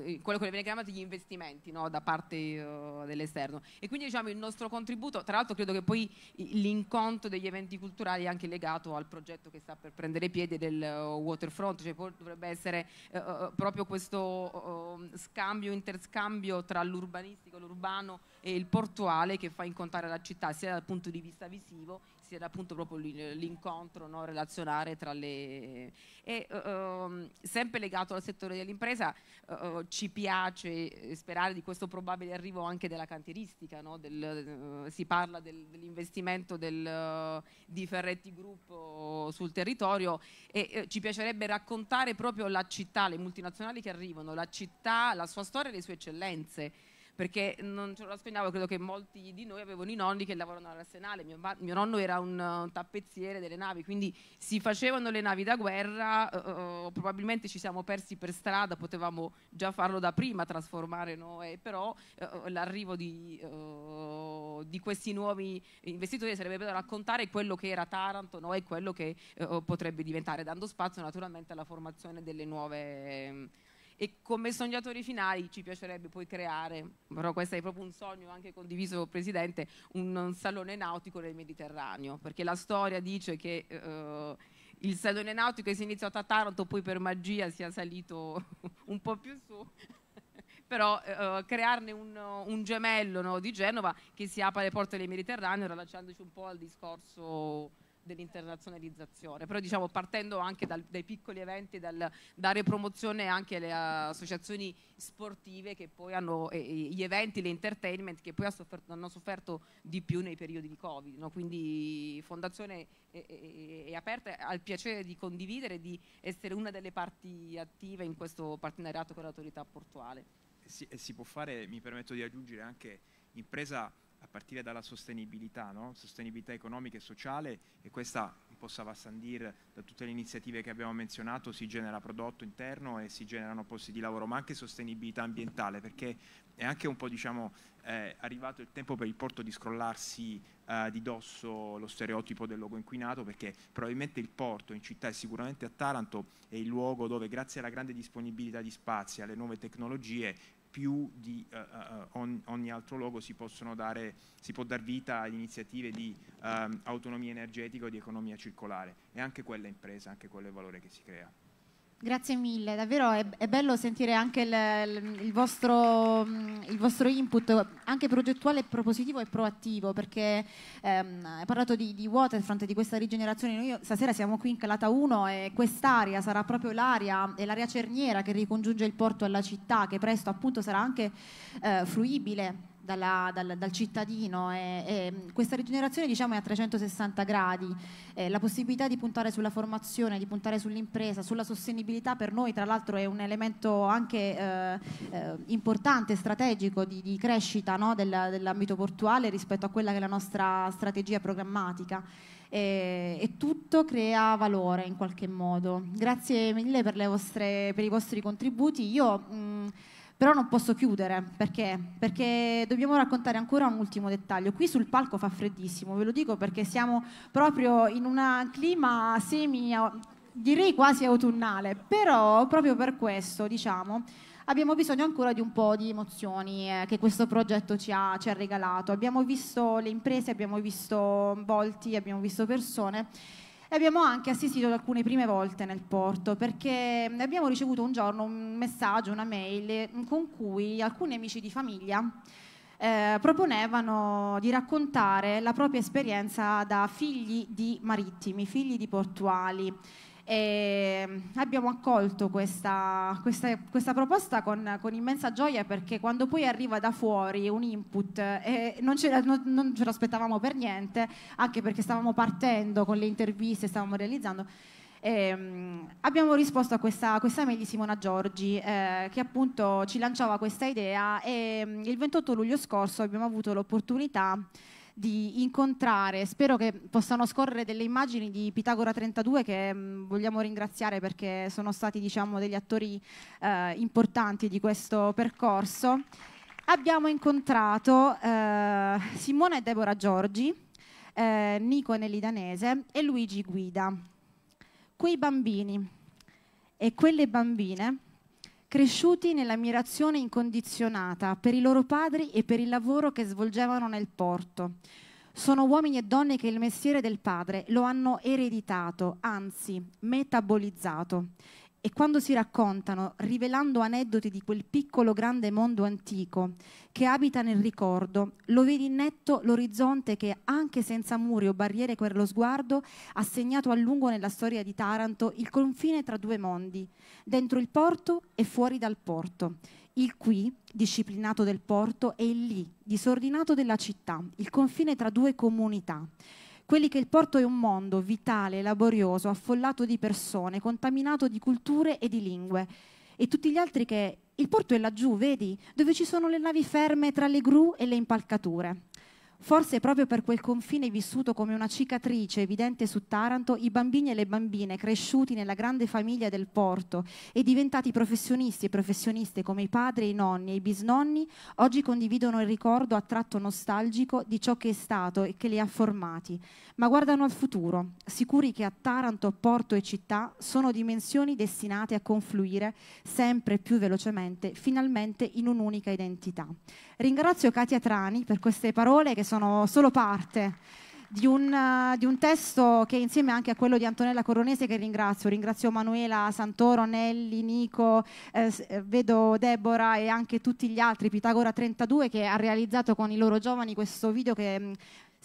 eh, quello che viene chiamato gli investimenti no, da parte uh, dell'esterno e quindi diciamo il nostro contributo tra l'altro credo che poi l'incontro degli eventi culturali è anche legato al progetto che sta per prendere piede del uh, waterfront cioè dovrebbe essere uh, proprio questo scambio interscambio tra l'urbanistico l'urbano e il portuale che fa incontrare la città sia dal punto di vista visivo sia appunto proprio eh, l'incontro no, relazionare tra le... E, uh, sempre legato al settore dell'impresa uh, ci piace sperare di questo probabile arrivo anche della cantieristica, no, del, uh, si parla del, dell'investimento del, di Ferretti Group sul territorio e ci piacerebbe raccontare proprio la città, le multinazionali che arrivano, la città, la sua storia e le sue eccellenze perché non ce lo aspettavo, credo che molti di noi avevano i nonni che lavorano all'arsenale, mio, mio, nonno era un, un, tappezziere delle navi, quindi si facevano le navi da guerra, uh, probabilmente ci siamo persi per strada, potevamo già farlo da prima, trasformare, no? però uh, l'arrivo di, uh, di, questi nuovi investitori sarebbe da raccontare quello che era Taranto no? e quello che oh, potrebbe diventare, dando spazio naturalmente alla formazione delle nuove... Um, e come sognatori finali ci piacerebbe poi creare, però questo è proprio un sogno anche condiviso Presidente, un, un salone nautico nel Mediterraneo, perché la storia dice che eh, il salone nautico che si è iniziato a Taranto poi per magia si è salito un po' più su però eh, eh, crearne un, un gemello no, di Genova che si apre le porte del Mediterraneo, rilasciandoci un po' al discorso dell'internazionalizzazione, però diciamo partendo anche dal, dai piccoli eventi, dal dare promozione anche alle associazioni sportive che poi hanno eh, gli eventi, le entertainment che poi ha sofferto, hanno sofferto di più nei periodi di Covid, no? quindi Fondazione è, è, è aperta al piacere di condividere, di essere una delle parti attive in questo partenariato con l'autorità portuale. Si, si può fare, mi permetto di aggiungere anche impresa a partire dalla sostenibilità, no? sostenibilità economica e sociale e questa un po' Savassandir da tutte le iniziative che abbiamo menzionato si genera prodotto interno e si generano posti di lavoro, ma anche sostenibilità ambientale perché è anche un po' diciamo eh, arrivato il tempo per il porto di scrollarsi eh, di dosso lo stereotipo del luogo inquinato perché probabilmente il porto in città e sicuramente a Taranto è il luogo dove grazie alla grande disponibilità di spazi, alle nuove tecnologie più di uh, uh, ogni, altro luogo si, possono dare, si, può dar vita ad iniziative di um, autonomia energetica o di economia circolare e anche quella impresa, anche quello è il valore che si crea. Grazie mille, davvero è, è bello sentire anche il, il, vostro, mm, il, vostro, input, anche progettuale, propositivo e proattivo, perché ehm, hai parlato di, di Waterfront, di questa rigenerazione, noi stasera siamo qui in Calata 1 e quest'area sarà proprio l'area, è l'area cerniera che ricongiunge il porto alla città, che presto appunto sarà anche eh, fruibile dalla, dal, dal, cittadino. E, e questa rigenerazione diciamo, è a 360 gradi. E eh, la possibilità di puntare sulla formazione, di puntare sull'impresa, sulla sostenibilità per noi tra l'altro è un elemento anche eh, eh, importante, strategico di, di crescita no? Del, dell'ambito portuale rispetto a quella che è la nostra strategia programmatica. E, e, tutto crea valore in qualche modo. Grazie mille per, vostre, per i vostri contributi. Io, mh, però non posso chiudere, perché? Perché dobbiamo raccontare ancora un ultimo dettaglio. Qui sul palco fa freddissimo, ve lo dico perché siamo proprio in un clima semi, direi quasi autunnale, però proprio per questo, diciamo, abbiamo bisogno ancora di un po' di emozioni eh, che questo progetto ci ha, ci ha regalato. Abbiamo visto le imprese, abbiamo visto volti, abbiamo visto persone e abbiamo anche assistito ad alcune prime volte nel porto perché abbiamo ricevuto un giorno un messaggio, una mail con cui alcuni amici di famiglia eh, proponevano di raccontare la propria esperienza da figli di marittimi, figli di portuali. E mm, abbiamo accolto questa, questa, questa proposta con, con, immensa gioia perché quando poi arriva da fuori un input e eh, non, ce non, non ce l'aspettavamo per niente, anche perché stavamo partendo con le interviste, stavamo realizzando. E mm, abbiamo risposto a questa, questa mail di Simona Giorgi eh, che appunto ci lanciava questa idea e mm, il 28 luglio scorso abbiamo avuto l'opportunità di incontrare, spero che possano scorrere delle immagini di Pitagora 32 che mh, mm, vogliamo ringraziare perché sono stati diciamo, degli attori eh, importanti di questo percorso. Abbiamo incontrato eh, Simona e Deborah Giorgi, eh, Nico e Nelly Danese e Luigi Guida. Quei bambini e quelle bambine cresciuti nell'ammirazione incondizionata per i loro padri e per il lavoro che svolgevano nel porto. Sono uomini e donne che il mestiere del padre lo hanno ereditato, anzi metabolizzato, e quando si raccontano, rivelando aneddoti di quel piccolo grande mondo antico che abita nel ricordo, lo vedi netto l'orizzonte che, anche senza muri o barriere per lo sguardo, ha segnato a lungo nella storia di Taranto il confine tra due mondi, dentro il porto e fuori dal porto. Il qui, disciplinato del porto, e il lì, disordinato della città, il confine tra due comunità quelli che il porto è un mondo vitale, laborioso, affollato di persone, contaminato di culture e di lingue, e tutti gli altri che il porto è laggiù, vedi, dove ci sono le navi ferme tra le gru e le impalcature. Forse proprio per quel confine vissuto come una cicatrice evidente su Taranto, i bambini e le bambine cresciuti nella grande famiglia del porto e diventati professionisti e professioniste come i padri, i nonni e i bisnonni, oggi condividono il ricordo a tratto nostalgico di ciò che è stato e che li ha formati, ma guardano al futuro, sicuri che a Taranto, porto e città sono dimensioni destinate a confluire sempre più velocemente, finalmente in un'unica identità. Ringrazio Katia Trani per queste parole che sono solo parte di un, di un, testo che insieme anche a quello di Antonella Coronese che ringrazio, ringrazio Manuela Santoro, Nelli, Nico, eh, eh, vedo Deborah e anche tutti gli altri, Pitagora 32 che ha realizzato con i loro giovani questo video che mm,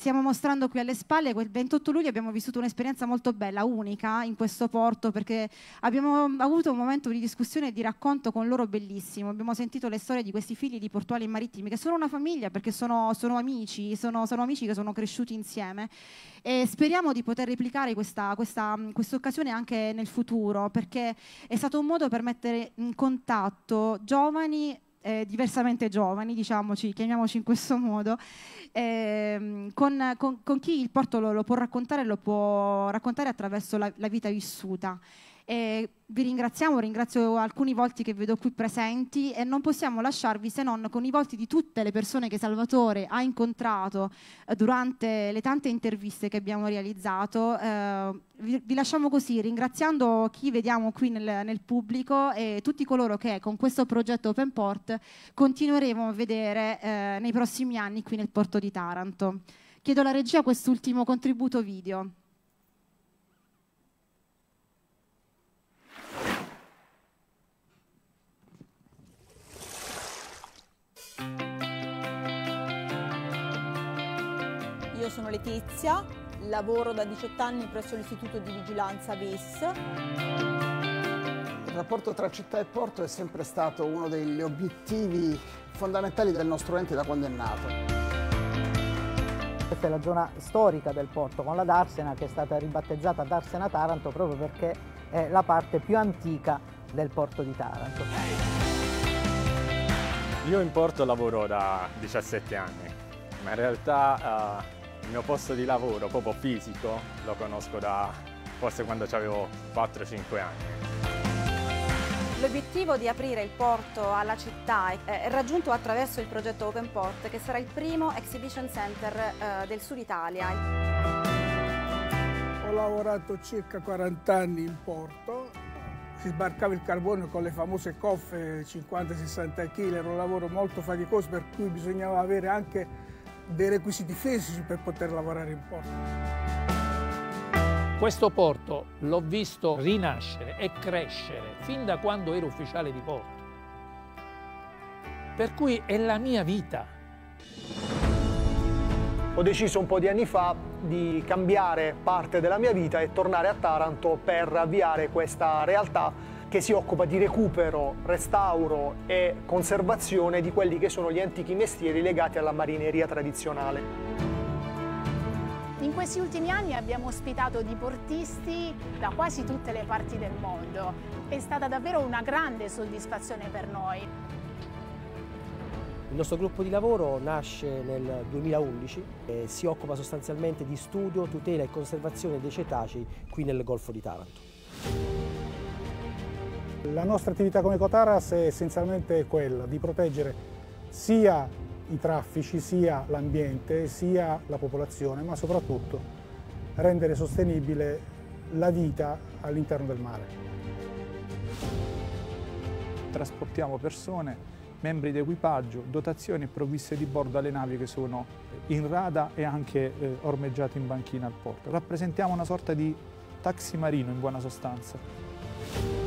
stiamo mostrando qui alle spalle, Il 28 luglio abbiamo vissuto un'esperienza molto bella, unica in questo porto, perché abbiamo avuto un momento di discussione e di racconto con loro bellissimo, abbiamo sentito le storie di questi figli di portuali e marittimi, che sono una famiglia perché sono, sono amici, sono, sono, amici che sono cresciuti insieme e speriamo di poter replicare questa, questa quest occasione anche nel futuro, perché è stato un modo per mettere in contatto giovani eh, diversamente giovani, diciamoci, chiamiamoci in questo modo, ehm, con, con, con, chi il porto lo, lo, può raccontare, lo può raccontare attraverso la, la vita vissuta. E vi ringraziamo, ringrazio alcuni volti che vedo qui presenti e non possiamo lasciarvi se non con i volti di tutte le persone che Salvatore ha incontrato eh, durante le tante interviste che abbiamo realizzato. Eh, vi, vi, lasciamo così, ringraziando chi vediamo qui nel, nel, pubblico e tutti coloro che con questo progetto Open Port continueremo a vedere eh, nei prossimi anni qui nel porto di Taranto. Chiedo alla regia quest'ultimo contributo video. sono Letizia, lavoro da 18 anni presso l'Istituto di Vigilanza VIS. Il rapporto tra città e porto è sempre stato uno degli obiettivi fondamentali del nostro ente da quando è nato. Questa è la zona storica del porto con la Darsena che è stata ribattezzata Darsena Taranto proprio perché è la parte più antica del porto di Taranto. Io in porto lavoro da 17 anni, ma in realtà uh il mio posto di lavoro, proprio fisico, lo conosco da forse quando avevo 4-5 anni. L'obiettivo di aprire il porto alla città è raggiunto attraverso il progetto Open Port, che sarà il primo exhibition center eh, del sud Italia. Ho lavorato circa 40 anni in porto, si sbarcava il carbone con le famose coffe 50-60 kg, era un lavoro molto faticoso per cui bisognava avere anche dei requisiti fisici per poter lavorare in porto. Questo porto l'ho visto rinascere e crescere fin da quando ero ufficiale di porto. Per cui è la mia vita. Ho deciso un po' di anni fa di cambiare parte della mia vita e tornare a Taranto per avviare questa realtà che si occupa di recupero, restauro e conservazione di quelli che sono gli antichi mestieri legati alla marineria tradizionale. In questi ultimi anni abbiamo ospitato diportisti da quasi tutte le parti del mondo. È stata davvero una grande soddisfazione per noi. Il nostro gruppo di lavoro nasce nel 2011 e si occupa sostanzialmente di studio, tutela e conservazione dei cetacei qui nel Golfo di Taranto. La nostra attività come Cotaras è essenzialmente quella di proteggere sia i traffici, sia l'ambiente, sia la popolazione, ma soprattutto rendere sostenibile la vita all'interno del mare. Trasportiamo persone, membri di equipaggio, dotazioni e provviste di bordo alle navi che sono in rada e anche eh, ormeggiate in banchina al porto. Rappresentiamo una sorta di taxi marino in buona sostanza.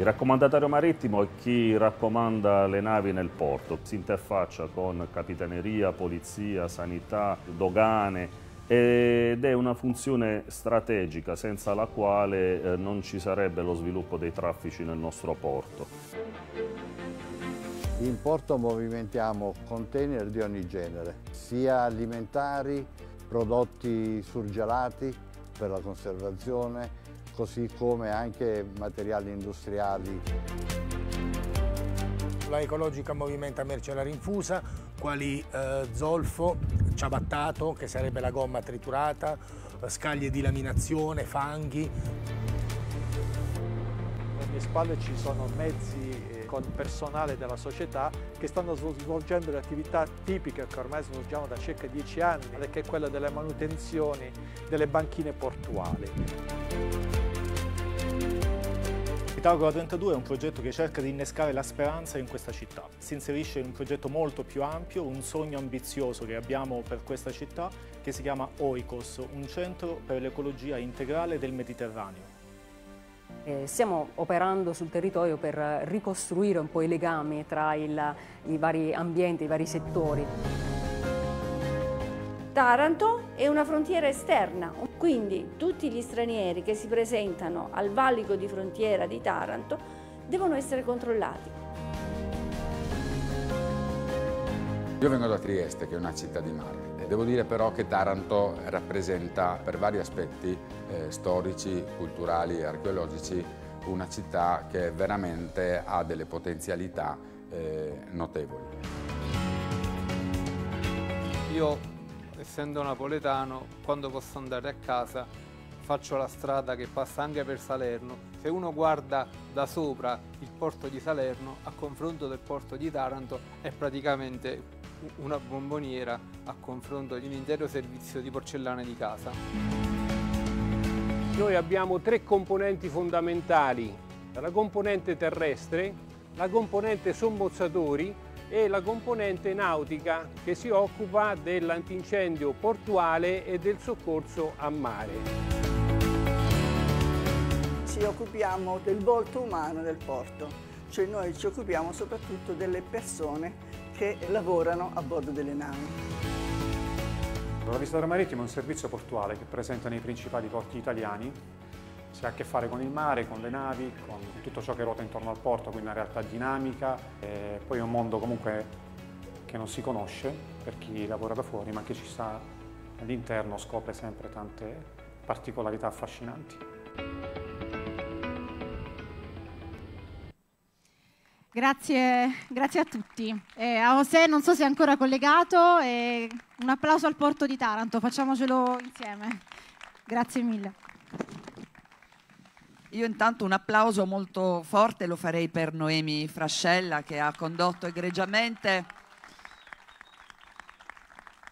Il raccomandatario marittimo è chi raccomanda le navi nel porto, si interfaccia con capitaneria, polizia, sanità, dogane ed è una funzione strategica senza la quale eh, non ci sarebbe lo sviluppo dei traffici nel nostro porto. In porto movimentiamo container di ogni genere, sia alimentari, prodotti surgelati per la conservazione, così come anche materiali industriali. La ecologica movimenta merce alla rinfusa, quali eh, zolfo, ciabattato, che sarebbe la gomma triturata, scaglie di laminazione, fanghi. Alle mie spalle ci sono mezzi eh, con personale della società che stanno svolgendo le attività tipiche che ormai svolgiamo da circa dieci anni, che è quella delle manutenzioni delle banchine portuali. Pitagora 32 è un progetto che cerca di innescare la speranza in questa città. Si inserisce in un progetto molto più ampio, un sogno ambizioso che abbiamo per questa città che si chiama OICOS, un centro per l'ecologia integrale del Mediterraneo. Eh, stiamo operando sul territorio per ricostruire un po' i legami tra il, i vari ambienti, i vari settori. Taranto è una frontiera esterna, quindi tutti gli stranieri che si presentano al valico di frontiera di Taranto devono essere controllati. Io vengo da Trieste, che è una città di mare. Devo dire però che Taranto rappresenta per vari aspetti eh, storici, culturali e archeologici una città che veramente ha delle potenzialità eh, notevoli. Io essendo napoletano, quando posso andare a casa faccio la strada che passa anche per Salerno. Se uno guarda da sopra il porto di Salerno, a confronto del porto di Taranto, è praticamente una bomboniera a confronto di un intero servizio di porcellana di casa. Noi abbiamo tre componenti fondamentali, la componente terrestre, la componente sommozzatori e la componente nautica che si occupa dell'antincendio portuale e del soccorso a mare. Ci occupiamo del volto umano del porto, cioè noi ci occupiamo soprattutto delle persone che lavorano a bordo delle navi. La Visita Marittima è un servizio portuale che presenta nei principali porti italiani si ha a che fare con il mare, con le navi, con tutto ciò che ruota intorno al porto, quindi una realtà dinamica, e poi è un mondo comunque che non si conosce per chi lavora da fuori, ma che ci sta all'interno, scopre sempre tante particolarità affascinanti. Grazie, grazie, a tutti. Eh, a José non so se è ancora collegato, eh, un applauso al porto di Taranto, facciamocelo insieme. Grazie mille. Io intanto un applauso molto forte lo farei per Noemi Frascella che ha condotto egregiamente.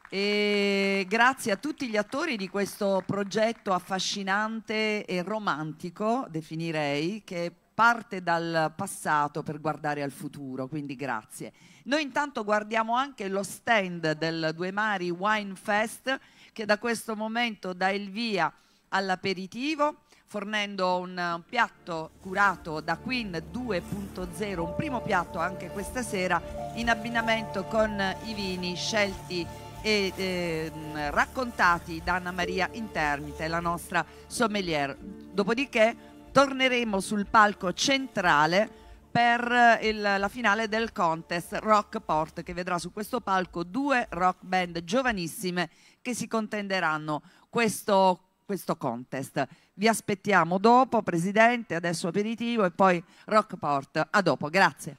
E grazie a tutti gli attori di questo progetto affascinante e romantico, definirei, che parte dal passato per guardare al futuro, quindi grazie. Noi intanto guardiamo anche lo stand del Due Mari Wine Fest che da questo momento dà il via all'aperitivo fornendo un piatto curato da Queen 2.0, un primo piatto anche questa sera in abbinamento con i vini scelti e eh, raccontati da Anna Maria Intermite, la nostra sommelier. Dopodiché torneremo sul palco centrale per eh, il, la finale del contest Rockport che vedrà su questo palco due rock band giovanissime che si contenderanno questo questo contest. Vi aspettiamo dopo, Presidente, adesso aperitivo e poi Rockport. A dopo, grazie.